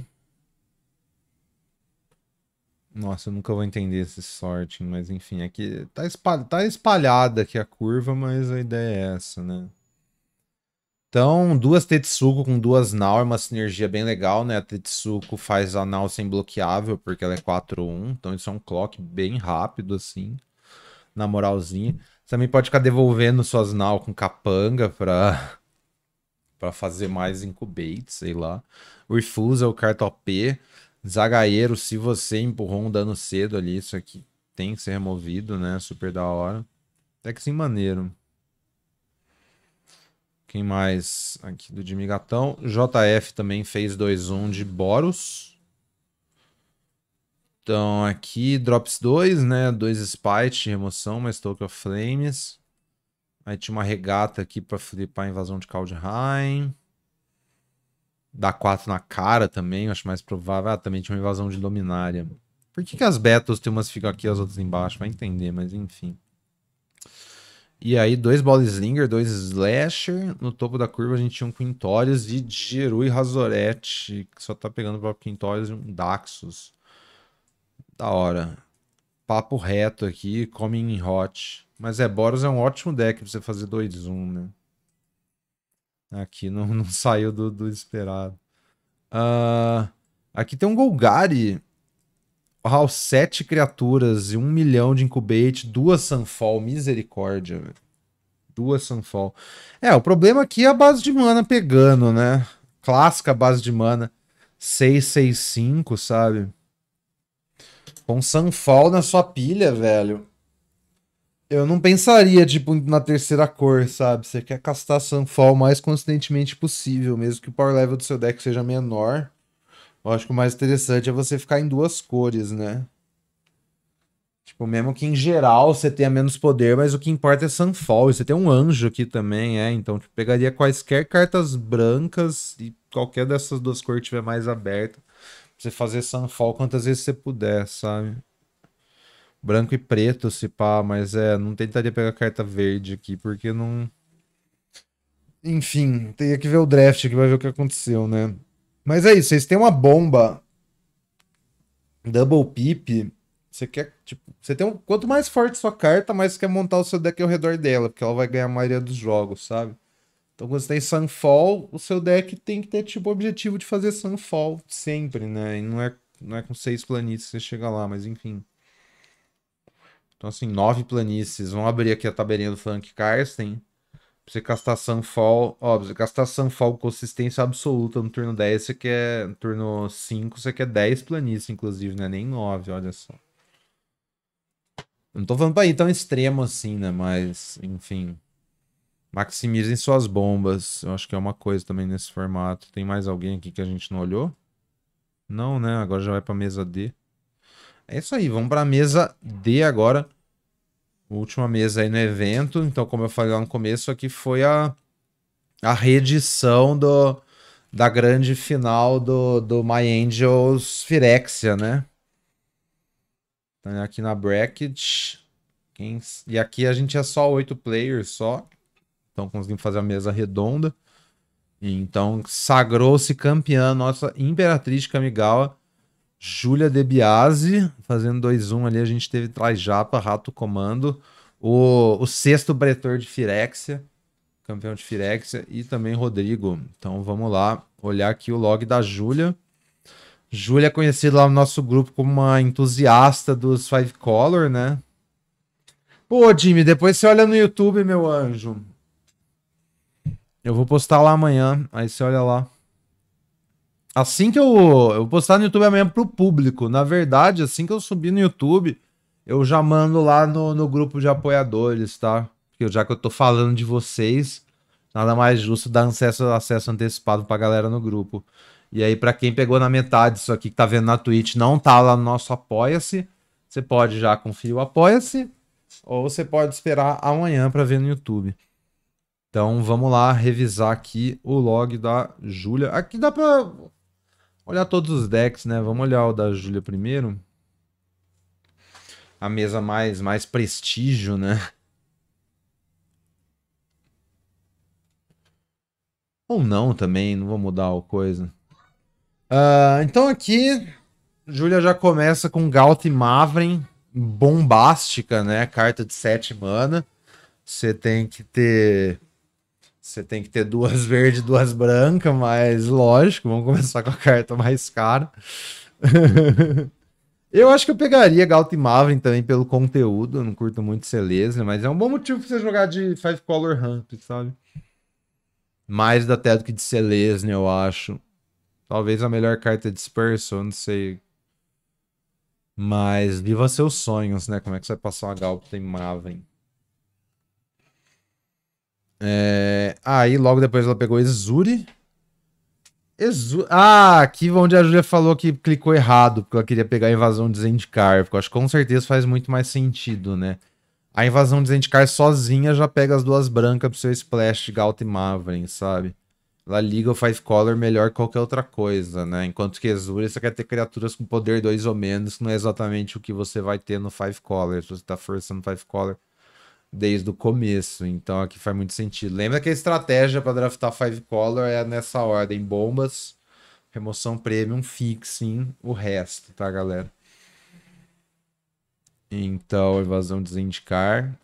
Nossa, eu nunca vou entender esse sorting, mas enfim, aqui tá, tá espalhada aqui a curva, mas a ideia é essa, né? Então, duas Tetsuko com duas Nau é uma sinergia bem legal, né? A Tetsuko faz a Nau sem bloqueável, porque ela é 4-1, então isso é um clock bem rápido, assim, na moralzinha. Você também pode ficar devolvendo suas Nau com capanga pra, <laughs> pra fazer mais incubate, sei lá. Refusal, é carta OP. Zagaeiro, se você empurrou um dano cedo ali, isso aqui tem que ser removido, né? Super da hora. Até que sim, maneiro. Quem mais aqui do Jimmy Gatão? JF também fez 2-1 de Boros. Então aqui, drops 2, né? 2 Spite, remoção, mais Token of Flames. Aí tinha uma regata aqui pra flipar a invasão de Kaldheim. Dá 4 na cara também, acho mais provável. Ah, também tinha uma invasão de Dominária. Por que, que as betas tem umas ficam aqui e as outras embaixo? Vai entender, mas enfim. E aí, dois Ballslinger, dois Slasher. No topo da curva a gente tinha um Quintórios e e Razorete, que só tá pegando o próprio Quintórios e um Daxos. Da hora. Papo reto aqui, coming in hot. Mas é, Boros é um ótimo deck pra você fazer 2-1, né? Aqui não, <laughs> não saiu do, do esperado. Uh, aqui tem um Golgari Hal, sete criaturas e um milhão de incubate, duas Sunfall, misericórdia, Duas Sunfall. É, o problema aqui é a base de mana pegando, né? Clássica base de mana. 665, sabe? Com Sunfall na sua pilha, velho. Eu não pensaria, tipo, na terceira cor, sabe? Você quer castar Sunfall o mais consistentemente possível, mesmo que o power level do seu deck seja menor. Eu acho que o mais interessante é você ficar em duas cores, né? Tipo, mesmo que em geral você tenha menos poder, mas o que importa é Sunfall. E você tem um anjo aqui também, é. Então, tipo, pegaria quaisquer cartas brancas e qualquer dessas duas cores tiver mais aberta. Pra você fazer Sunfall quantas vezes você puder, sabe? Branco e preto, se pá, mas é, não tentaria pegar carta verde aqui, porque não. Enfim, teria que ver o draft aqui vai ver o que aconteceu, né? Mas é isso, vocês têm uma bomba double pip, você quer, tipo, você tem um, quanto mais forte sua carta, mais você quer montar o seu deck ao redor dela, porque ela vai ganhar a maioria dos jogos, sabe? Então quando você tem Sunfall, o seu deck tem que ter tipo o objetivo de fazer Sunfall sempre, né? E não é não é com seis planícies que você chega lá, mas enfim. Então assim, nove planícies, vamos abrir aqui a tabelinha do Frank Carsten você castar Sunfall, ó, pra você castar Sunfall consistência absoluta no turno 10, você quer. No turno 5, você quer 10 planícies, inclusive, né? Nem 9, olha só. Não tô falando pra ir tão extremo assim, né? Mas, enfim. Maximizem suas bombas. Eu acho que é uma coisa também nesse formato. Tem mais alguém aqui que a gente não olhou? Não, né? Agora já vai pra mesa D. É isso aí, vamos pra mesa D agora última mesa aí no evento. Então, como eu falei lá no começo, aqui foi a, a reedição do, da grande final do, do My Angels Firexia, né? Então, aqui na bracket. Quem... E aqui a gente é só oito players só. Então conseguimos fazer a mesa redonda. Então sagrou-se campeã nossa Imperatriz Kamigawa Júlia De Biasi, fazendo 2-1 ali, a gente teve Trajapa, Rato Comando, o, o sexto Bretor de Firexia, campeão de Firexia, e também Rodrigo. Então vamos lá olhar aqui o log da Júlia. Júlia é conhecida lá no nosso grupo como uma entusiasta dos Five Color, né? Pô, Jimmy, depois você olha no YouTube, meu anjo. Eu vou postar lá amanhã, aí você olha lá. Assim que eu, eu postar no YouTube é mesmo pro público, na verdade, assim que eu subir no YouTube, eu já mando lá no, no grupo de apoiadores, tá? Porque já que eu tô falando de vocês, nada mais justo dar acesso, acesso antecipado pra galera no grupo. E aí, para quem pegou na metade isso aqui que tá vendo na Twitch, não tá lá no nosso Apoia-se, você pode já conferir o Apoia-se, ou você pode esperar amanhã para ver no YouTube. Então vamos lá revisar aqui o log da Júlia. Aqui dá pra olhar todos os decks, né? Vamos olhar o da Júlia primeiro. A mesa mais, mais prestígio, né? Ou não também, não vou mudar a coisa. Uh, então aqui, Júlia já começa com Galt e Mavren, bombástica, né? Carta de sete mana. Você tem que ter você tem que ter duas <laughs> verdes, duas brancas, mas lógico, vamos começar com a carta mais cara. <laughs> eu acho que eu pegaria Galt e Maven também pelo conteúdo. Eu não curto muito Celeste, mas é um bom motivo pra você jogar de Five Color Ramp, sabe? Mais da até do que de Celeste, eu acho. Talvez a melhor carta é Disperso, não sei. Mas viva seus sonhos, né? Como é que você vai passar uma Galt e Maven? É... Aí logo depois ela pegou Exuri. Exu... Ah, aqui onde a Julia falou que clicou errado, porque ela queria pegar a invasão de Zendikar, porque eu acho que com certeza faz muito mais sentido, né? A invasão de Zendikar sozinha já pega as duas brancas pro seu Splash, de Galt e Maven, sabe? Ela liga o Five Color melhor que qualquer outra coisa, né? Enquanto que Exuri você quer ter criaturas com poder 2 ou menos, que não é exatamente o que você vai ter no Five Color. Se você tá forçando Five Color, desde o começo. Então aqui faz muito sentido. Lembra que a estratégia para draftar Five Color é nessa ordem: bombas, remoção premium, fixing, o resto, tá, galera? Então, evasão desindicar.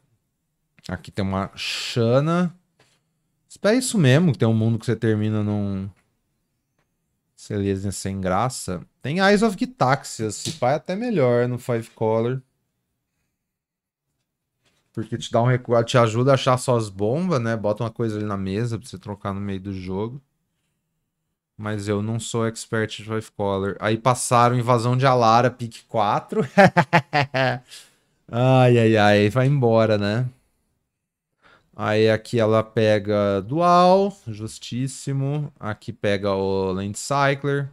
Aqui tem uma Xana. É isso mesmo, tem um mundo que você termina num. Celesinha sem graça. Tem Eyes of Gitaxia, se pá é até melhor no Five Color. Porque te dá um recuado, te ajuda a achar suas bombas, né? Bota uma coisa ali na mesa pra você trocar no meio do jogo. Mas eu não sou expert de Five Color. Aí passaram invasão de Alara, pick 4. <laughs> ai, ai, ai. Vai embora, né? Aí aqui ela pega Dual, justíssimo. Aqui pega o Land Cycler. Pra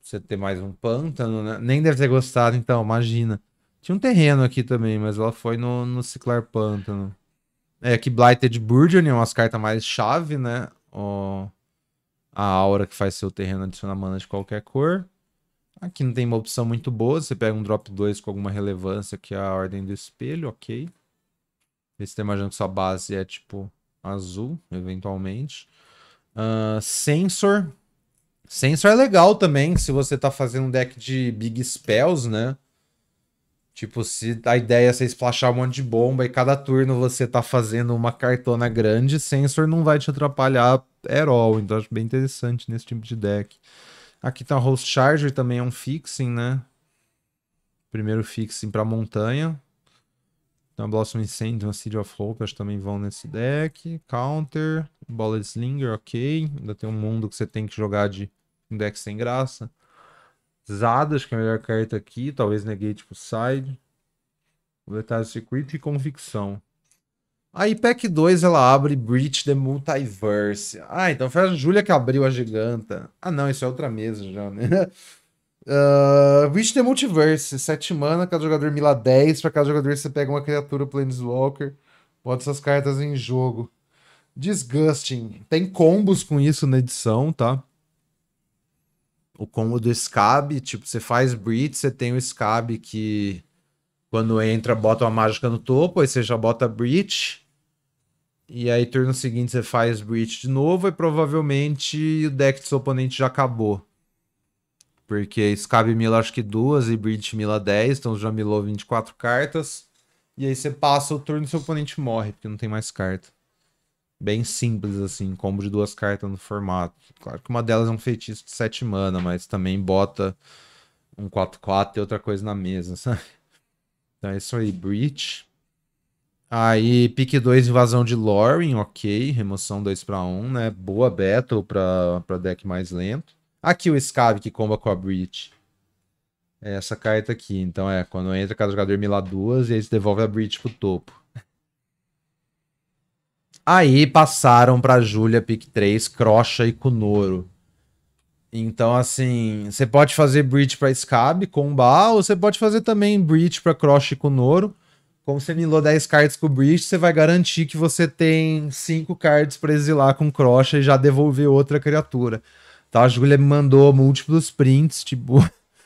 você ter mais um pântano, né? Nem deve ter gostado, então, imagina. Tinha um terreno aqui também, mas ela foi no, no Ciclar Pântano. É que Blighted Burgeon é uma das cartas mais chave, né? O... A aura que faz seu terreno adicionar mana de qualquer cor. Aqui não tem uma opção muito boa. Você pega um drop 2 com alguma relevância, que é a Ordem do Espelho, ok. Esse tem imaginando que sua base é tipo azul, eventualmente. Uh, sensor. Sensor é legal também, se você tá fazendo um deck de Big Spells, né? Tipo, se a ideia é você splashar um monte de bomba e cada turno você tá fazendo uma cartona grande, sensor não vai te atrapalhar at all. Então acho bem interessante nesse tipo de deck. Aqui tá o Host Charger, também é um fixing, né? Primeiro fixing pra montanha. Então Blossom Incendium, a Seed of Hope, acho que também vão nesse deck. Counter, Bullet Slinger, ok. Ainda tem um mundo que você tem que jogar de um deck sem graça. Zada, acho que é a melhor carta aqui. Talvez negate pro side. Completar o circuito e convicção. Aí, pack 2, ela abre Breach the Multiverse. Ah, então foi a Júlia que abriu a giganta. Ah, não, isso é outra mesa já, né? Uh, <laughs> Breach the Multiverse. 7 mana, cada jogador mila 10. Para cada jogador você pega uma criatura Planeswalker. Bota essas cartas em jogo. Disgusting. Tem combos com isso na edição, tá? o combo do Scab, tipo, você faz Breed, você tem o Scab que quando entra bota uma mágica no topo, aí você já bota Breach. E aí turno seguinte você faz Breach de novo e provavelmente o deck do seu oponente já acabou. Porque Scab mila acho que duas e Breach mila 10, então já milou 24 cartas. E aí você passa o turno e seu oponente morre, porque não tem mais carta bem simples, assim, combo de duas cartas no formato. Claro que uma delas é um feitiço de 7 mana, mas também bota um 4-4 e outra coisa na mesa, <laughs> sabe? Então é isso aí, Breach. Aí, pique 2, invasão de Loring, ok. Remoção 2 para 1, né? Boa battle para deck mais lento. Aqui o Scave que comba com a Breach. É essa carta aqui. Então é, quando entra cada jogador mila duas e aí você devolve a Breach pro topo. Aí passaram pra Júlia, Pick 3, Crocha e Kunoro. Então, assim, você pode fazer Breach pra Scab, combar, ou você pode fazer também Breach pra Crocha e Kunoro. Como você milou 10 cards com o Breach, você vai garantir que você tem 5 cards pra exilar com Crocha e já devolver outra criatura. Então a Júlia me mandou múltiplos prints, tipo.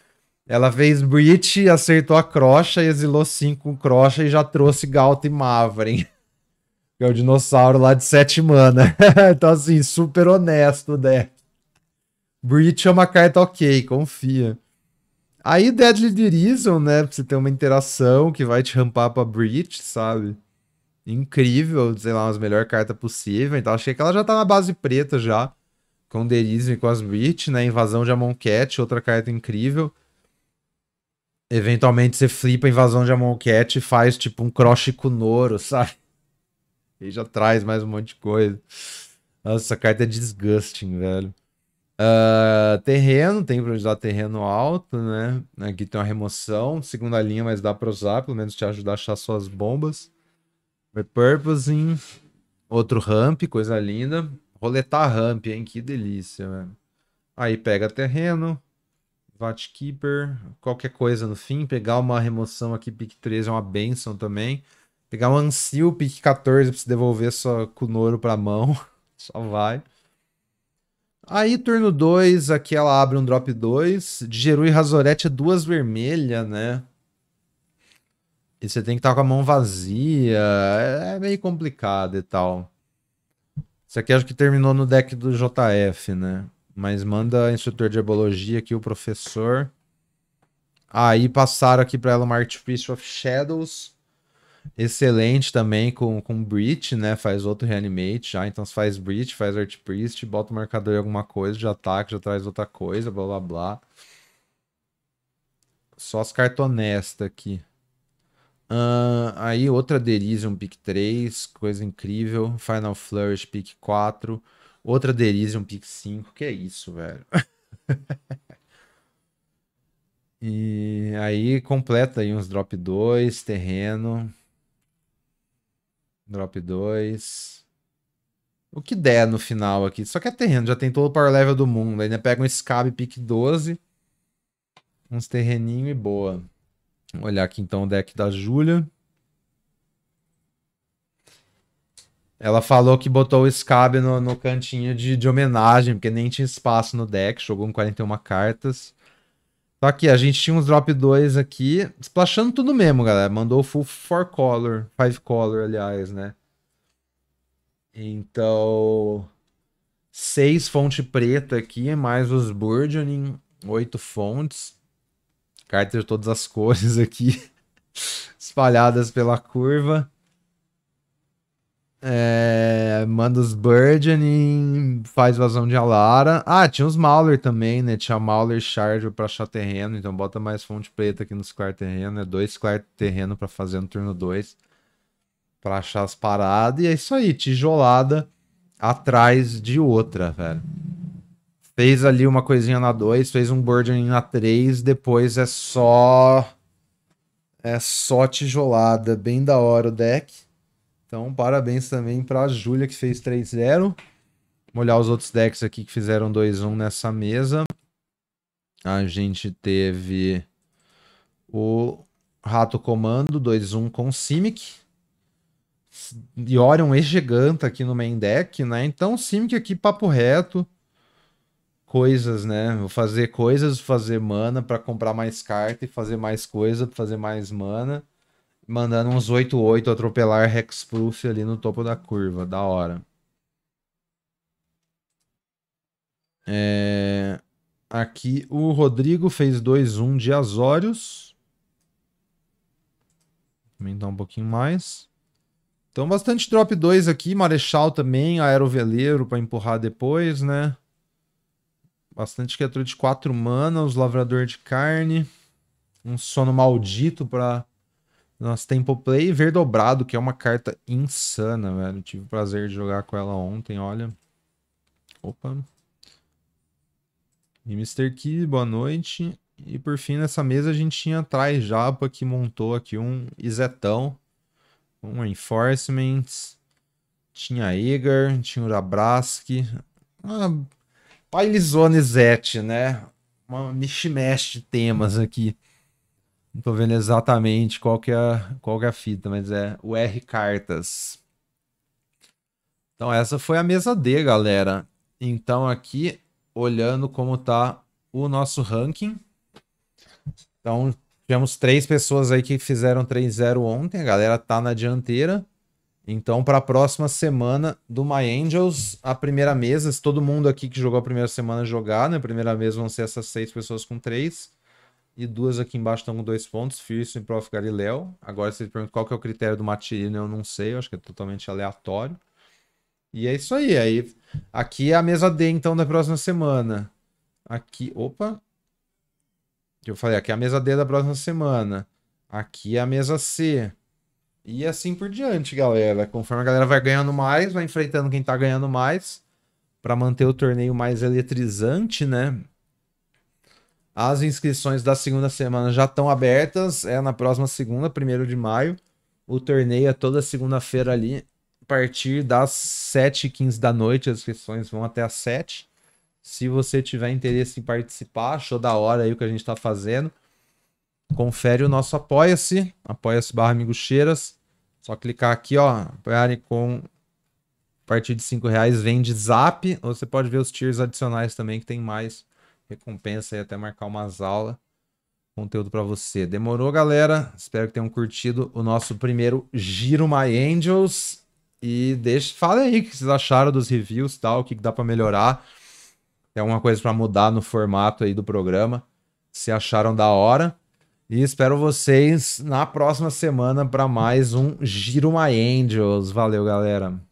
<laughs> Ela fez Breach, acertou a Crocha, exilou 5 com Crocha e já trouxe Galta e Mavren é o dinossauro lá de sete mana. <laughs> então, assim, super honesto o né? deck. Breach é uma carta ok, confia. Aí Deadly Derision, né? você tem uma interação que vai te rampar pra Breach, sabe? Incrível, sei lá, as melhores cartas possível. Então achei que ela já tá na base preta já. Com Derision e com as Breach, né? Invasão de Amon outra carta incrível. Eventualmente você flipa a invasão de Amon e faz tipo um Crosh Noro, <laughs> sabe? E já traz mais um monte de coisa. Nossa, essa carta é disgusting, velho. Uh, terreno, tem pra usar terreno alto, né? Aqui tem uma remoção, segunda linha, mas dá pra usar, pelo menos te ajudar a achar suas bombas. Repurposing, outro ramp, coisa linda. Roletar ramp, hein? Que delícia, velho. Aí pega terreno, Vatkeeper, qualquer coisa no fim. Pegar uma remoção aqui, pick 3 é uma benção também. Pegar um Ancil, pique 14 pra se devolver só com noro pra mão. <laughs> só vai. Aí, turno 2, aqui ela abre um drop 2. Digeru e Razorete é duas vermelhas, né? E você tem que estar tá com a mão vazia. É, é meio complicado e tal. Isso aqui acho que terminou no deck do JF, né? Mas manda instrutor de herbologia aqui, o professor. Aí passaram aqui pra ela uma Artificial of Shadows excelente também com, com Breach, né? Faz outro reanimate já. Então, se faz Breach, faz Art Priest, bota o marcador em alguma coisa, já ataca, já traz outra coisa, blá blá blá. Só as cartas honestas aqui. Uh, aí outra Derision pick 3, coisa incrível. Final Flourish pick 4. Outra Derision pick 5. Que é isso, velho? <laughs> e aí completa aí uns drop 2, terreno. Drop 2. O que der no final aqui. Só que é terreno, já tem todo o power level do mundo. Ainda pega um Scab pick 12. Uns terreninho e boa. Vamos olhar aqui então o deck da Júlia. Ela falou que botou o Scab no, no cantinho de, de homenagem, porque nem tinha espaço no deck. Jogou com 41 cartas. Só que a gente tinha uns drop 2 aqui, splashando tudo mesmo, galera. Mandou full 4 color, 5 color, aliás, né? Então, 6 fonte preta aqui, mais os burgeoning, 8 fontes. Cartas de todas as <laughs> cores aqui, espalhadas pela curva. É, manda os Burgeoning, faz vazão de Alara. Ah, tinha os Mauler também, né? Tinha Mauler Charger pra achar terreno, então bota mais fonte preta aqui nos quartos terreno, né? Dois quartos terreno pra fazer no turno 2 pra achar as paradas. E é isso aí, tijolada atrás de outra, velho. Fez ali uma coisinha na 2, fez um Burgeoning na 3, depois é só. É só tijolada, bem da hora o deck. Então, parabéns também para a Júlia, que fez 3-0. Vamos olhar os outros decks aqui que fizeram 2-1 nessa mesa. A gente teve o Rato Comando 2-1 com Simic. E Orion e Giganta aqui no main deck, né? Então, Simic aqui, papo reto. Coisas, né? Vou fazer coisas, fazer mana para comprar mais carta e fazer mais coisa, fazer mais mana mandando uns 8-8 atropelar Hexproof ali no topo da curva. Da hora. É... Aqui o Rodrigo fez 2-1 de Azórios. Aumentar um pouquinho mais. Então, bastante drop 2 aqui. Marechal também, aeroveleiro para empurrar depois, né? Bastante criatura de 4 mana, os lavrador de carne. Um sono maldito para nossa, Tempo Play Verdobrado, que é uma carta insana, velho. Tive o prazer de jogar com ela ontem, olha. Opa. E Mr. Key, boa noite. E por fim, nessa mesa a gente tinha atrás Japa, que montou aqui um Izetão, um Enforcement, tinha Egar, tinha Urabraski, uma pailizona Izete, né? Uma mishmash de temas aqui. Não tô vendo exatamente qual que é, qual que é a fita, mas é o R Cartas. Então essa foi a mesa D, galera. Então aqui, olhando como tá o nosso ranking. Então, tivemos três pessoas aí que fizeram 3-0 ontem. A galera tá na dianteira. Então, para a próxima semana do My Angels, a primeira mesa, se todo mundo aqui que jogou a primeira semana jogar, né? A primeira mesa vão ser essas seis pessoas com três. E duas aqui embaixo estão com dois pontos, Pearson e Prof. Galileu. Agora você pergunta qual que é o critério do Matirino, eu não sei, eu acho que é totalmente aleatório. E é isso aí, aí aqui é a mesa D então da próxima semana. Aqui, opa. Que eu falei, aqui é a mesa D da próxima semana. Aqui é a mesa C. E assim por diante, galera. Conforme a galera vai ganhando mais, vai enfrentando quem tá ganhando mais para manter o torneio mais eletrizante, né? As inscrições da segunda semana já estão abertas. É na próxima segunda, 1 de maio. O torneio é toda segunda-feira ali. A partir das 7h15 da noite, as inscrições vão até as 7 Se você tiver interesse em participar, achou da hora aí o que a gente está fazendo, confere o nosso Apoia-se, apoia-se barra Miguxeiras. Só clicar aqui, ó, apoiarem com a partir de 5 reais, vende zap. Ou você pode ver os tiers adicionais também, que tem mais recompensa e até marcar umas aulas. Conteúdo para você. Demorou, galera? Espero que tenham curtido o nosso primeiro Giro My Angels. E deixe, falem aí o que vocês acharam dos reviews e tal, o que dá para melhorar. Tem alguma coisa para mudar no formato aí do programa. Se acharam da hora. E espero vocês na próxima semana para mais um Giro My Angels. Valeu, galera.